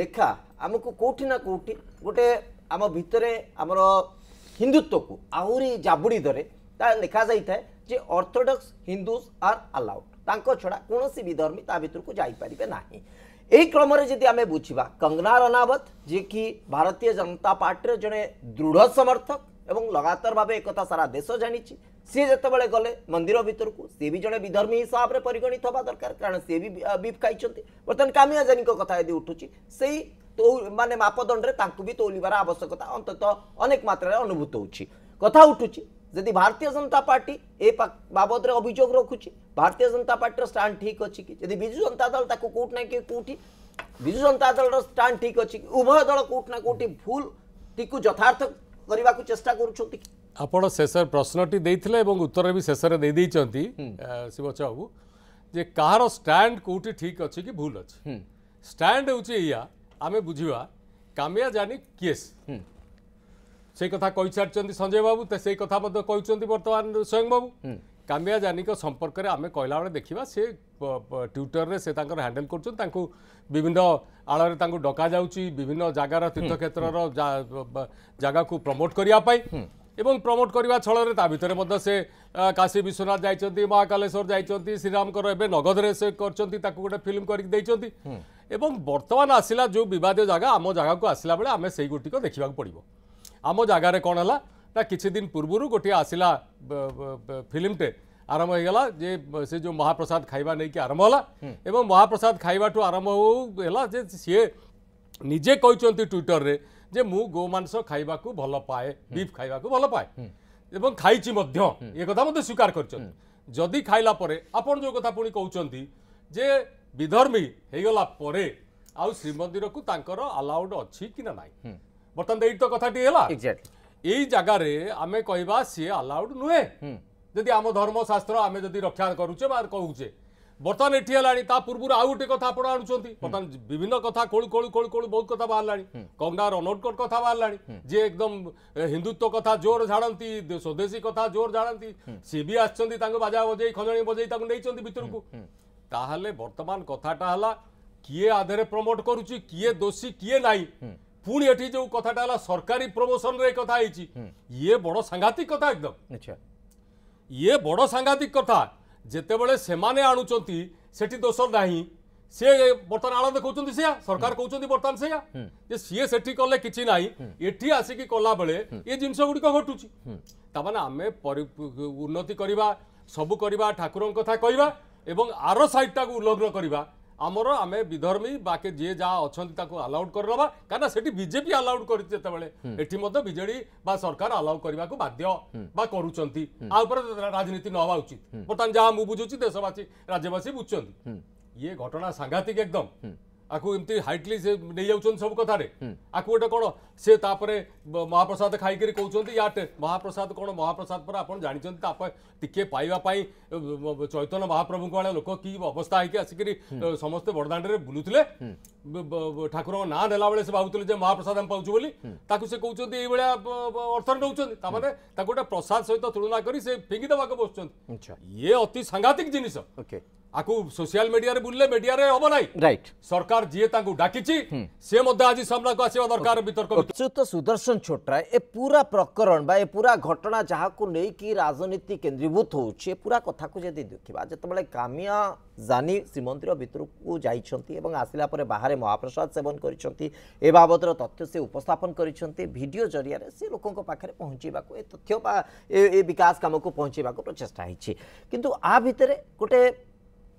A: ଲେଖା ଆମକୁ କେଉଁଠି ନା କେଉଁଠି ଗୋଟେ ଆମ ଭିତରେ ଆମର ହିନ୍ଦୁତ୍ୱକୁ ଆହୁରି ଜାବୁଡ଼ି लिखा जे अर्थोडक्स हिंदूज आर आलाउड ତାଙ୍କ ଛଡ଼ା କୌଣସି ବିଧର୍ମୀ ତା ଭିତରକୁ ଯାଇପାରିବେ ନାହିଁ ଏହି କ୍ରମରେ ଯଦି ଆମେ ବୁଝିବା କଙ୍ଗନା ରନାୱତ ଯିଏକି ଭାରତୀୟ ଜନତା ପାର୍ଟିର ଜଣେ ଦୃଢ଼ ସମର୍ଥକ ଏବଂ ଲଗାତାର ଭାବେ ଏକଥା ସାରା ଦେଶ ଜାଣିଛି ସିଏ ଯେତେବେଳେ ଗଲେ ମନ୍ଦିର ଭିତରକୁ ସିଏ ବି ଜଣେ ବିଧର୍ମୀ ହିସାବରେ ପରିଗଣିତ ହେବା ଦରକାର କାରଣ ସିଏ ବି ବିଫ୍ ଖାଇଛନ୍ତି ବର୍ତ୍ତମାନ କାମିଆଜାନୀଙ୍କ କଥା ଯଦି ଉଠୁଛି ସେଇ ମାନେ ମାପଦଣ୍ଡରେ ତାଙ୍କୁ ବି ତୋଲିବାର ଆବଶ୍ୟକତା ଅନ୍ତତଃ ଅନେକ ମାତ୍ରାରେ ଅନୁଭୂତ ହେଉଛି କଥା ଉଠୁଛି ଯଦି ଭାରତୀୟ ଜନତା ପାର୍ଟି ଏ ବାବଦରେ ଅଭିଯୋଗ ରଖୁଛି ଭାରତୀୟ ଜନତା ପାର୍ଟିର ଷ୍ଟାଣ୍ଡ ଠିକ୍ ଅଛି କି ଯଦି ବିଜୁ ଜନତା ଦଳ ତାକୁ କେଉଁଠି ନା କେଉଁଠି ବିଜୁ ଜନତା ଦଳର ଷ୍ଟାଣ୍ଡ ଠିକ୍ ଅଛି କି ଉଭୟ ଦଳ କେଉଁଠି ନା କେଉଁଠି ଭୁଲଟିକୁ ଯଥାର୍ଥ କରିବାକୁ ଚେଷ୍ଟା କରୁଛନ୍ତି କି
D: ଆପଣ ଶେଷରେ ପ୍ରଶ୍ନଟି ଦେଇଥିଲେ ଏବଂ ଉତ୍ତର ବି ଶେଷରେ ଦେଇଦେଇଛନ୍ତି ଶିବଚ ବାବୁ ଯେ କାହାର ଷ୍ଟାଣ୍ଡ କେଉଁଠି ଠିକ୍ ଅଛି କି ଭୁଲ ଅଛି ଷ୍ଟାଣ୍ଡ ହେଉଛି ଏଇଆ ଆମେ ବୁଝିବା କାମିଆ ଜାନି କେସ୍ সেই কথা কই কইসারিছেন সঞ্জয় বাবু সেই কথা মধ্যে কইছেন বর্তমান স্বয়ং বাবু কামিয়া জানিক সম্পর্কের আমি কহিলা বেড়ে দেখা সে ট্যুটরের সে তাঁর হ্যান্ডেল করছেন তাঁকু বিভিন্ন আড়ে তাঁকু ডকা যাচ্ছি বিভিন্ন জায়গার তীর্থক্ষেত্রর জায়গাকে প্রমোট করা এবং প্রমোট করা ছଳରେ তা ভিতরে মধ্যে সে কাশী বিশ্বনাথ যাই মহাকালেশ্বর যাই শ্রীরামকর এবে নগদরে সে করছেন তাকে গোটে ফিল্ম করি দিয়েছেন এবং বর্তমান আসিলা যে বিবাদীয় জায়গা আম জায়গাকে আসিলা বেড়ে আমি সেই গোটিক দেখা পড়ব আম জায়গার কণ হল না কিছুদিন পূর্বর গোটিয়ে আসিলা ফিল্মটে আরম্ভ হয়েগলা যে সে যে মহাপ্রসাদ খাইবা নেই আরম্ভ হল এবং মহাপ্রসাদ খাইবাঠু আরম্ভ হল যে সি নিজে কিন্তু টুইটরের যে মু গোমাংস খাইবা ভাল পায়ে বিফ খাইবা ভাল পায়ে এবং খাইছি মধ্য এ কথা মধ্যে স্বীকার করছেন যদি খাইলা পরে আপন যে কথা পুনি কৌন যে বিধর্মী হয়ে গলা পরে আউ শ্রীমন্দিরকু তাঁকর আলাউড অছি কি না নাই ବର୍ତ୍ତମାନ ଏଇଠି ତ କଥାଟି ହେଲା ଏଇ ଜାଗାରେ ଆମେ କହିବା ସିଏ ଆଲାଉଡ୍ ନୁହେଁ ଯଦି ଆମ ଧର୍ମଶାସ୍ତ୍ର ଆମେ ଯଦି ରକ୍ଷା କରୁଛେ ବା କହୁଛେ ବର୍ତ୍ତମାନ ଏଠି ହେଲାଣି ତା ପୂର୍ବରୁ ଆଉ ଗୋଟେ କଥା ଆପଣ ଆଣୁଛନ୍ତି ବର୍ତ୍ତମାନ ବିଭିନ୍ନ କଥା କୋଳୁ କୋଳୁ କୋଳୁ କୋଳୁ ବହୁତ କଥା ବାହାରିଲାଣି କଙ୍ଗନା ରନୌଟଙ୍କ କଥା ବାହାରିଲାଣି ଯିଏ ଏକଦମ ହିନ୍ଦୁତ୍ୱ କଥା ଜୋର ଝାଡ଼ନ୍ତି ସ୍ୱଦେଶୀ କଥା ଜୋର ଝାଡ଼ନ୍ତି ସିଏ ବି ଆସିଛନ୍ତି ତାଙ୍କୁ ବାଜା ବଜେଇ ଖଞ୍ଜଣି ବଜେଇ ତାଙ୍କୁ ନେଇଛନ୍ତି ଭିତରକୁ ତାହେଲେ ବର୍ତ୍ତମାନ କଥାଟା ହେଲା କିଏ ଆଧାରେ ପ୍ରମୋଟ କରୁଛି କିଏ ଦୋଷୀ କିଏ ନାହିଁ ପୁଣି ଏଠି ଯେଉଁ କଥାଟା ହେଲା ସରକାରୀ ପ୍ରମୋସନରେ କଥା ହେଇଛି ଇଏ ବଡ଼ ସାଙ୍ଘାତିକ କଥା ଏକଦମ ଆଚ୍ଛା ଇଏ ବଡ଼ ସାଙ୍ଘାତିକ କଥା ଯେତେବେଳେ ସେମାନେ ଆଣୁଛନ୍ତି ସେଠି ଦୋଷ ନାହିଁ ସିଏ ବର୍ତ୍ତମାନ ଆଳ ଦେଖଉଛନ୍ତି ସେୟା ସରକାର କହୁଛନ୍ତି ବର୍ତ୍ତମାନ ସେୟା ଯେ ସିଏ ସେଠି କଲେ କିଛି ନାହିଁ ଏଠି ଆସିକି କଲାବେଳେ ଏ ଜିନିଷ ଗୁଡ଼ିକ ଘଟୁଛି ତାମାନେ ଆମେ ଉନ୍ନତି କରିବା ସବୁ କରିବା ଠାକୁରଙ୍କ କଥା କହିବା ଏବଂ ଆର ସାଇଟ୍ଟାକୁ ଉଲ୍ଲଘ୍ନ କରିବା ଆମର ଆମେ ବିଧର୍ମୀ ବାକି ଯିଏ ଯାହା ଅଛନ୍ତି ତାକୁ ଆଲାଉଡ୍ କରିଦେବା କାରଣ ସେଠି ବିଜେପି ଆଲାଉଡ୍ କରିଛି ଯେତେବେଳେ ଏଠି ମଧ୍ୟ ବିଜେଡି ବା ସରକାର ଆଲାଉ କରିବାକୁ ବାଧ୍ୟ ବା କରୁଛନ୍ତି ଆ ଉପରେ ରାଜନୀତି ନ ହେବା ଉଚିତ ବର୍ତ୍ତମାନ ଯାହା ମୁଁ ବୁଝୁଛି ଦେଶବାସୀ ରାଜ୍ୟବାସୀ ବୁଝୁଛନ୍ତି ଇଏ ଘଟଣା ସାଂଘାତିକ ଏକଦମ ଆକୁ ଏମିତି ହାଇଟଲି ସେ ନେଇଯାଉଛନ୍ତି ସବୁ କଥାରେ ଆକୁ ଗୋଟେ କ'ଣ ସେ ତାପରେ ମହାପ୍ରସାଦ ଖାଇକରି କହୁଛନ୍ତି ୟାଟ ମହାପ୍ରସାଦ କ'ଣ ମହାପ୍ରସାଦ ପରେ ଆପଣ ଜାଣିଛନ୍ତି ତାପରେ ଟିକିଏ ପାଇବା ପାଇଁ ଚୈତନ୍ୟ ମହାପ୍ରଭୁଙ୍କ ଭଳିଆ ଲୋକ କି ଅବସ୍ଥା ହେଇକି ଆସିକରି ସମସ୍ତେ ବଡ଼ଦାଣ୍ଡରେ ବୁଲୁଥିଲେ ଠାକୁରଙ୍କ ନାଁ ନେଲାବେଳେ ସେ ଭାବୁଥିଲେ ଯେ ମହାପ୍ରସାଦ ଆମେ ପାଉଛୁ ବୋଲି ତାକୁ ସେ କହୁଛନ୍ତି ଏଇଭଳିଆ ଅର୍ଥରେ ନେଉଛନ୍ତି ତାମାନେ ତାକୁ ଗୋଟେ ପ୍ରସାଦ ସହିତ ତୁଳନା କରି ସେ ଫିଙ୍ଗିଦେବାକୁ ବସୁଛନ୍ତି ଇଏ ଅତି ସାଙ୍ଘାତିକ ଜିନିଷ আকু সোশ্যাল মিডিয়ারে বুললে মিডিয়ারে হব নাই রাইট সরকার যিয়ে তাকু ডাকিছি সে মধ্যে আজি সামনাকু আসিবা দরকার বিতর্ক
A: উচ্চত সুদর্শন ছোটরা এ পুরা প্রকরণ বা এ পুরা ঘটনা যাহাকু কি রাজনীতি কেন্দ্রীভূত হচ্ছে এ পুরা কথাকু যদি দেখিবা যেতবেলে কামিয়া জানি শ্রীমন্দির ভিতরকু যাইছন্তি এবং আসিলা পরে বাহারে মহাপ্রসাদ সেবন করিছন্তি এ বাবদর তথ্য সে উপস্থাপন করিছন্তি ভিডিও জরিয়ারে সে লোকଙ୍କ পাখরে পৌঁছিবাকু এ তথ্য বা এ বিকাশ কামকু পৌঁছিবাকু প্রচেষ্টা হইছি কিন্তু আ ভিতরে গোটে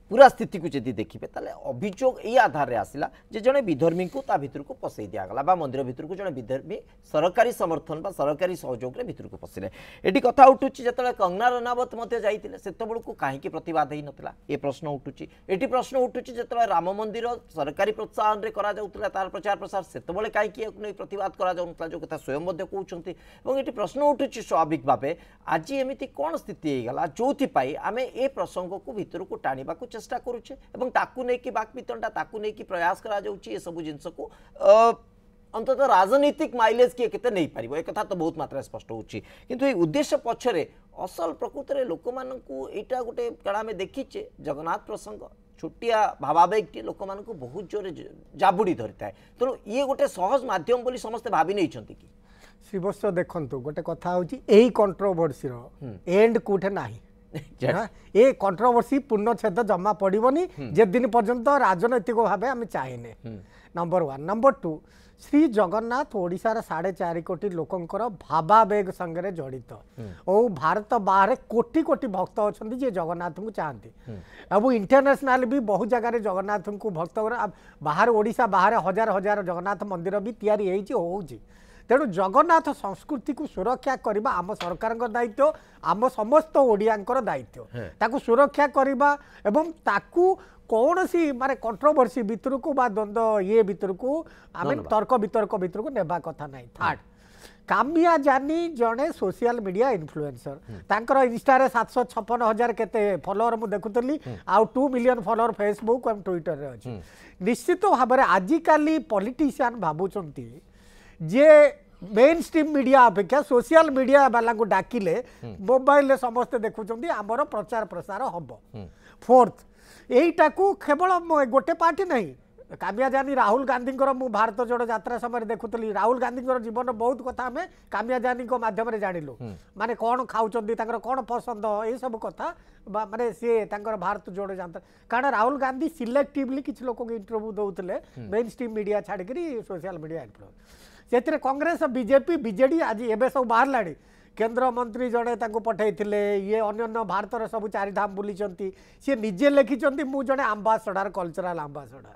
A: ପୁରା ସ୍ଥିତିକୁ ଯଦି ଦେଖିବେ ତାହେଲେ ଅଭିଯୋଗ ଏଇ ଆଧାରରେ ଆସିଲା ଯେ ଜଣେ ବିଧର୍ମୀଙ୍କୁ ତା ଭିତରକୁ ପଶେଇ ଦିଆଗଲା ବା ମନ୍ଦିର ଭିତରକୁ ଜଣେ ବିଧର୍ମୀ ସରକାରୀ ସମର୍ଥନ ବା ସରକାରୀ ସହଯୋଗରେ ଭିତରକୁ ପଶିଲେ ଏଠି କଥା ଉଠୁଛି ଯେତେବେଳେ କଙ୍ଗନା ରନାବତ ମଧ୍ୟ ଯାଇଥିଲେ ସେତେବେଳକୁ କାହିଁକି ପ୍ରତିବାଦ ହେଇନଥିଲା ଏ ପ୍ରଶ୍ନ ଉଠୁଛି ଏଠି ପ୍ରଶ୍ନ ଉଠୁଛି ଯେତେବେଳେ ରାମ ମନ୍ଦିର ସରକାରୀ ପ୍ରୋତ୍ସାହନରେ କରାଯାଉଥିଲା ତାର ପ୍ରଚାର ପ୍ରସାର ସେତେବେଳେ କାହିଁକି ଏହାକୁ ନେଇ ପ୍ରତିବାଦ କରାଯାଉନଥିଲା ଯେଉଁ କଥା ସ୍ୱୟଂ ମଧ୍ୟ କହୁଛନ୍ତି ଏବଂ ଏଠି ପ୍ରଶ୍ନ ଉଠୁଛି ସ୍ୱାଭାବିକ ଭାବେ ଆଜି ଏମିତି କ'ଣ ସ୍ଥିତି ହେଇଗଲା ଯେଉଁଥିପାଇଁ ଆମେ ଏ ପ୍ରସଙ୍ଗକୁ ଭିତରକୁ ଟାଣିବାକୁ চেষ্টা করুছে এবং তাকু নেকি বাকবিতণ্ডা তাকু নেকি প্রয়াস করা যাচ্ছে এসব জিনিসক অন্তত রাজনৈতিক মাইলেজ কি কেতে নেই পারিব এ কথা তো বহুত মাত্রায় স্পষ্ট হচ্ছে কিন্তু এই উদ্দেশ্য পছরে অসল প্রকৃতরে লোকমানকু এটা গোটে কারণ আমি দেখিছে জগন্নাথ প্রসঙ্গ ଛୋଟିଆ ଭାବାବେଗଟି ଲୋକମାନଙ୍କୁ ବହୁତ ଜୋରରେ ଜାବୁଡ଼ି ଧରିଥାଏ ତେଣୁ ଇଏ ଗୋଟେ ସହଜ ମାଧ୍ୟମ ବୋଲି ସମସ୍ତେ ଭାବି ନେଇଛନ୍ତି କି
E: ଶ୍ରୀବତ୍ସ ଦେଖନ୍ତୁ ଗୋଟେ କଥା ହେଉଛି ଏଇ କଣ୍ଟ୍ରୋଭର୍ସିର ଏଣ୍ଡ କେଉଁଠି ନାହିଁ এ কন্ট্রোভার্সি পূর্ণচ্ছেদ জমা পড়বনি যেদিন পর্যন্ত রাজনৈতিক ভাবে আমি চাইনে number one number two Shri Jagannath ওড়িশার সাড়ে চারি কোটি লোকঙ্কর ভাবাবেগ সঙ্গে জড়িত ও ভারত বাহারে কোটি কোটি ভক্ত অনেক যে জগন্নাথকে চাহান্তি এবং ইন্টারন্যাশনাল বি বহু জায়গায় জগন্নাথকে ভক্ত বাহার ওড়িশা বাহারে হাজার হাজার জগন্নাথ মন্দির বি তৈরি হয়েছে হচ্ছে ତେଣୁ ଜଗନ୍ନାଥ ସଂସ୍କୃତିକୁ ସୁରକ୍ଷା କରିବା ଆମ ସରକାରଙ୍କ ଦାୟିତ୍ୱ ଆମ ସମସ୍ତ ଓଡ଼ିଆଙ୍କର
F: ଦାୟିତ୍ୱ
E: ତାକୁ ସୁରକ୍ଷା କରିବା ଏବଂ ତାକୁ କୌଣସି ମାନେ କଣ୍ଟ୍ରୋଭର୍ସି ଭିତରକୁ ବା ଦ୍ୱନ୍ଦ୍ୱ ଇଏ ଭିତରକୁ ଆମେ ତର୍କ ବିତର୍କ ଭିତରକୁ ନେବା କଥା ନାହିଁ ଥାର୍ଡ଼ କାମିଆ ଜାନି ଜଣେ ସୋସିଆଲ ମିଡ଼ିଆ ଇନ୍ଫ୍ଲୁଏନ୍ସର ତାଙ୍କର ଇନଷ୍ଟାରେ ସାତଶହ ଛପନ ହଜାର କେତେ ଫଲୋଅର୍ ମୁଁ ଦେଖୁଥିଲି ଆଉ ଟୁ ମିଲିୟନ ଫଲୋଅର୍ ଫେସବୁକ୍ ଏବଂ ଟ୍ୱିଟରରେ ଅଛି ନିଶ୍ଚିତ ଭାବରେ ଆଜିକାଲି ପଲିଟିସିଆନ୍ ଭାବୁଛନ୍ତି जे मेन स्ट्रीम मीडिया अपेक्षा सोशियाल मीडिया बाला को डाकिले मोबाइल हम्म। समस्त देखुं आमर प्रचार प्रसार हम फोर्थ यही केवल गोटे पार्टी ना कामिया जानी राहुल गांधी मुझ भारत जोड़ो यात्रा समय देखु थी राहुल गांधी जीवन बहुत कथा आम कामिया जानी मध्यम जानलु मानने कौन खाऊर कौन पसंद ये सब कथ मानने सीता भारत जोड़ो यात्रा कारण राहुल गांधी सिलेक्टिवली किसी लोक इंटरव्यू दौले मेन स्ट्रीम मीडिया छाड़ी सोशियाल मीडिया इनफ्लुएंस ସେଥିରେ କଂଗ୍ରେସ ବିଜେପି ବିଜେଡ଼ି ଆଜି ଏବେ ସବୁ ବାହାରିଲାଣି କେନ୍ଦ୍ରମନ୍ତ୍ରୀ ଜଣେ ତାଙ୍କୁ ପଠାଇଥିଲେ ଇଏ ଅନ୍ୟାନ୍ୟ ଭାରତର ସବୁ ଚାରିଧାମ ବୁଲିଛନ୍ତି ସିଏ ନିଜେ ଲେଖିଛନ୍ତି ମୁଁ ଜଣେ ambassador cultural ambassador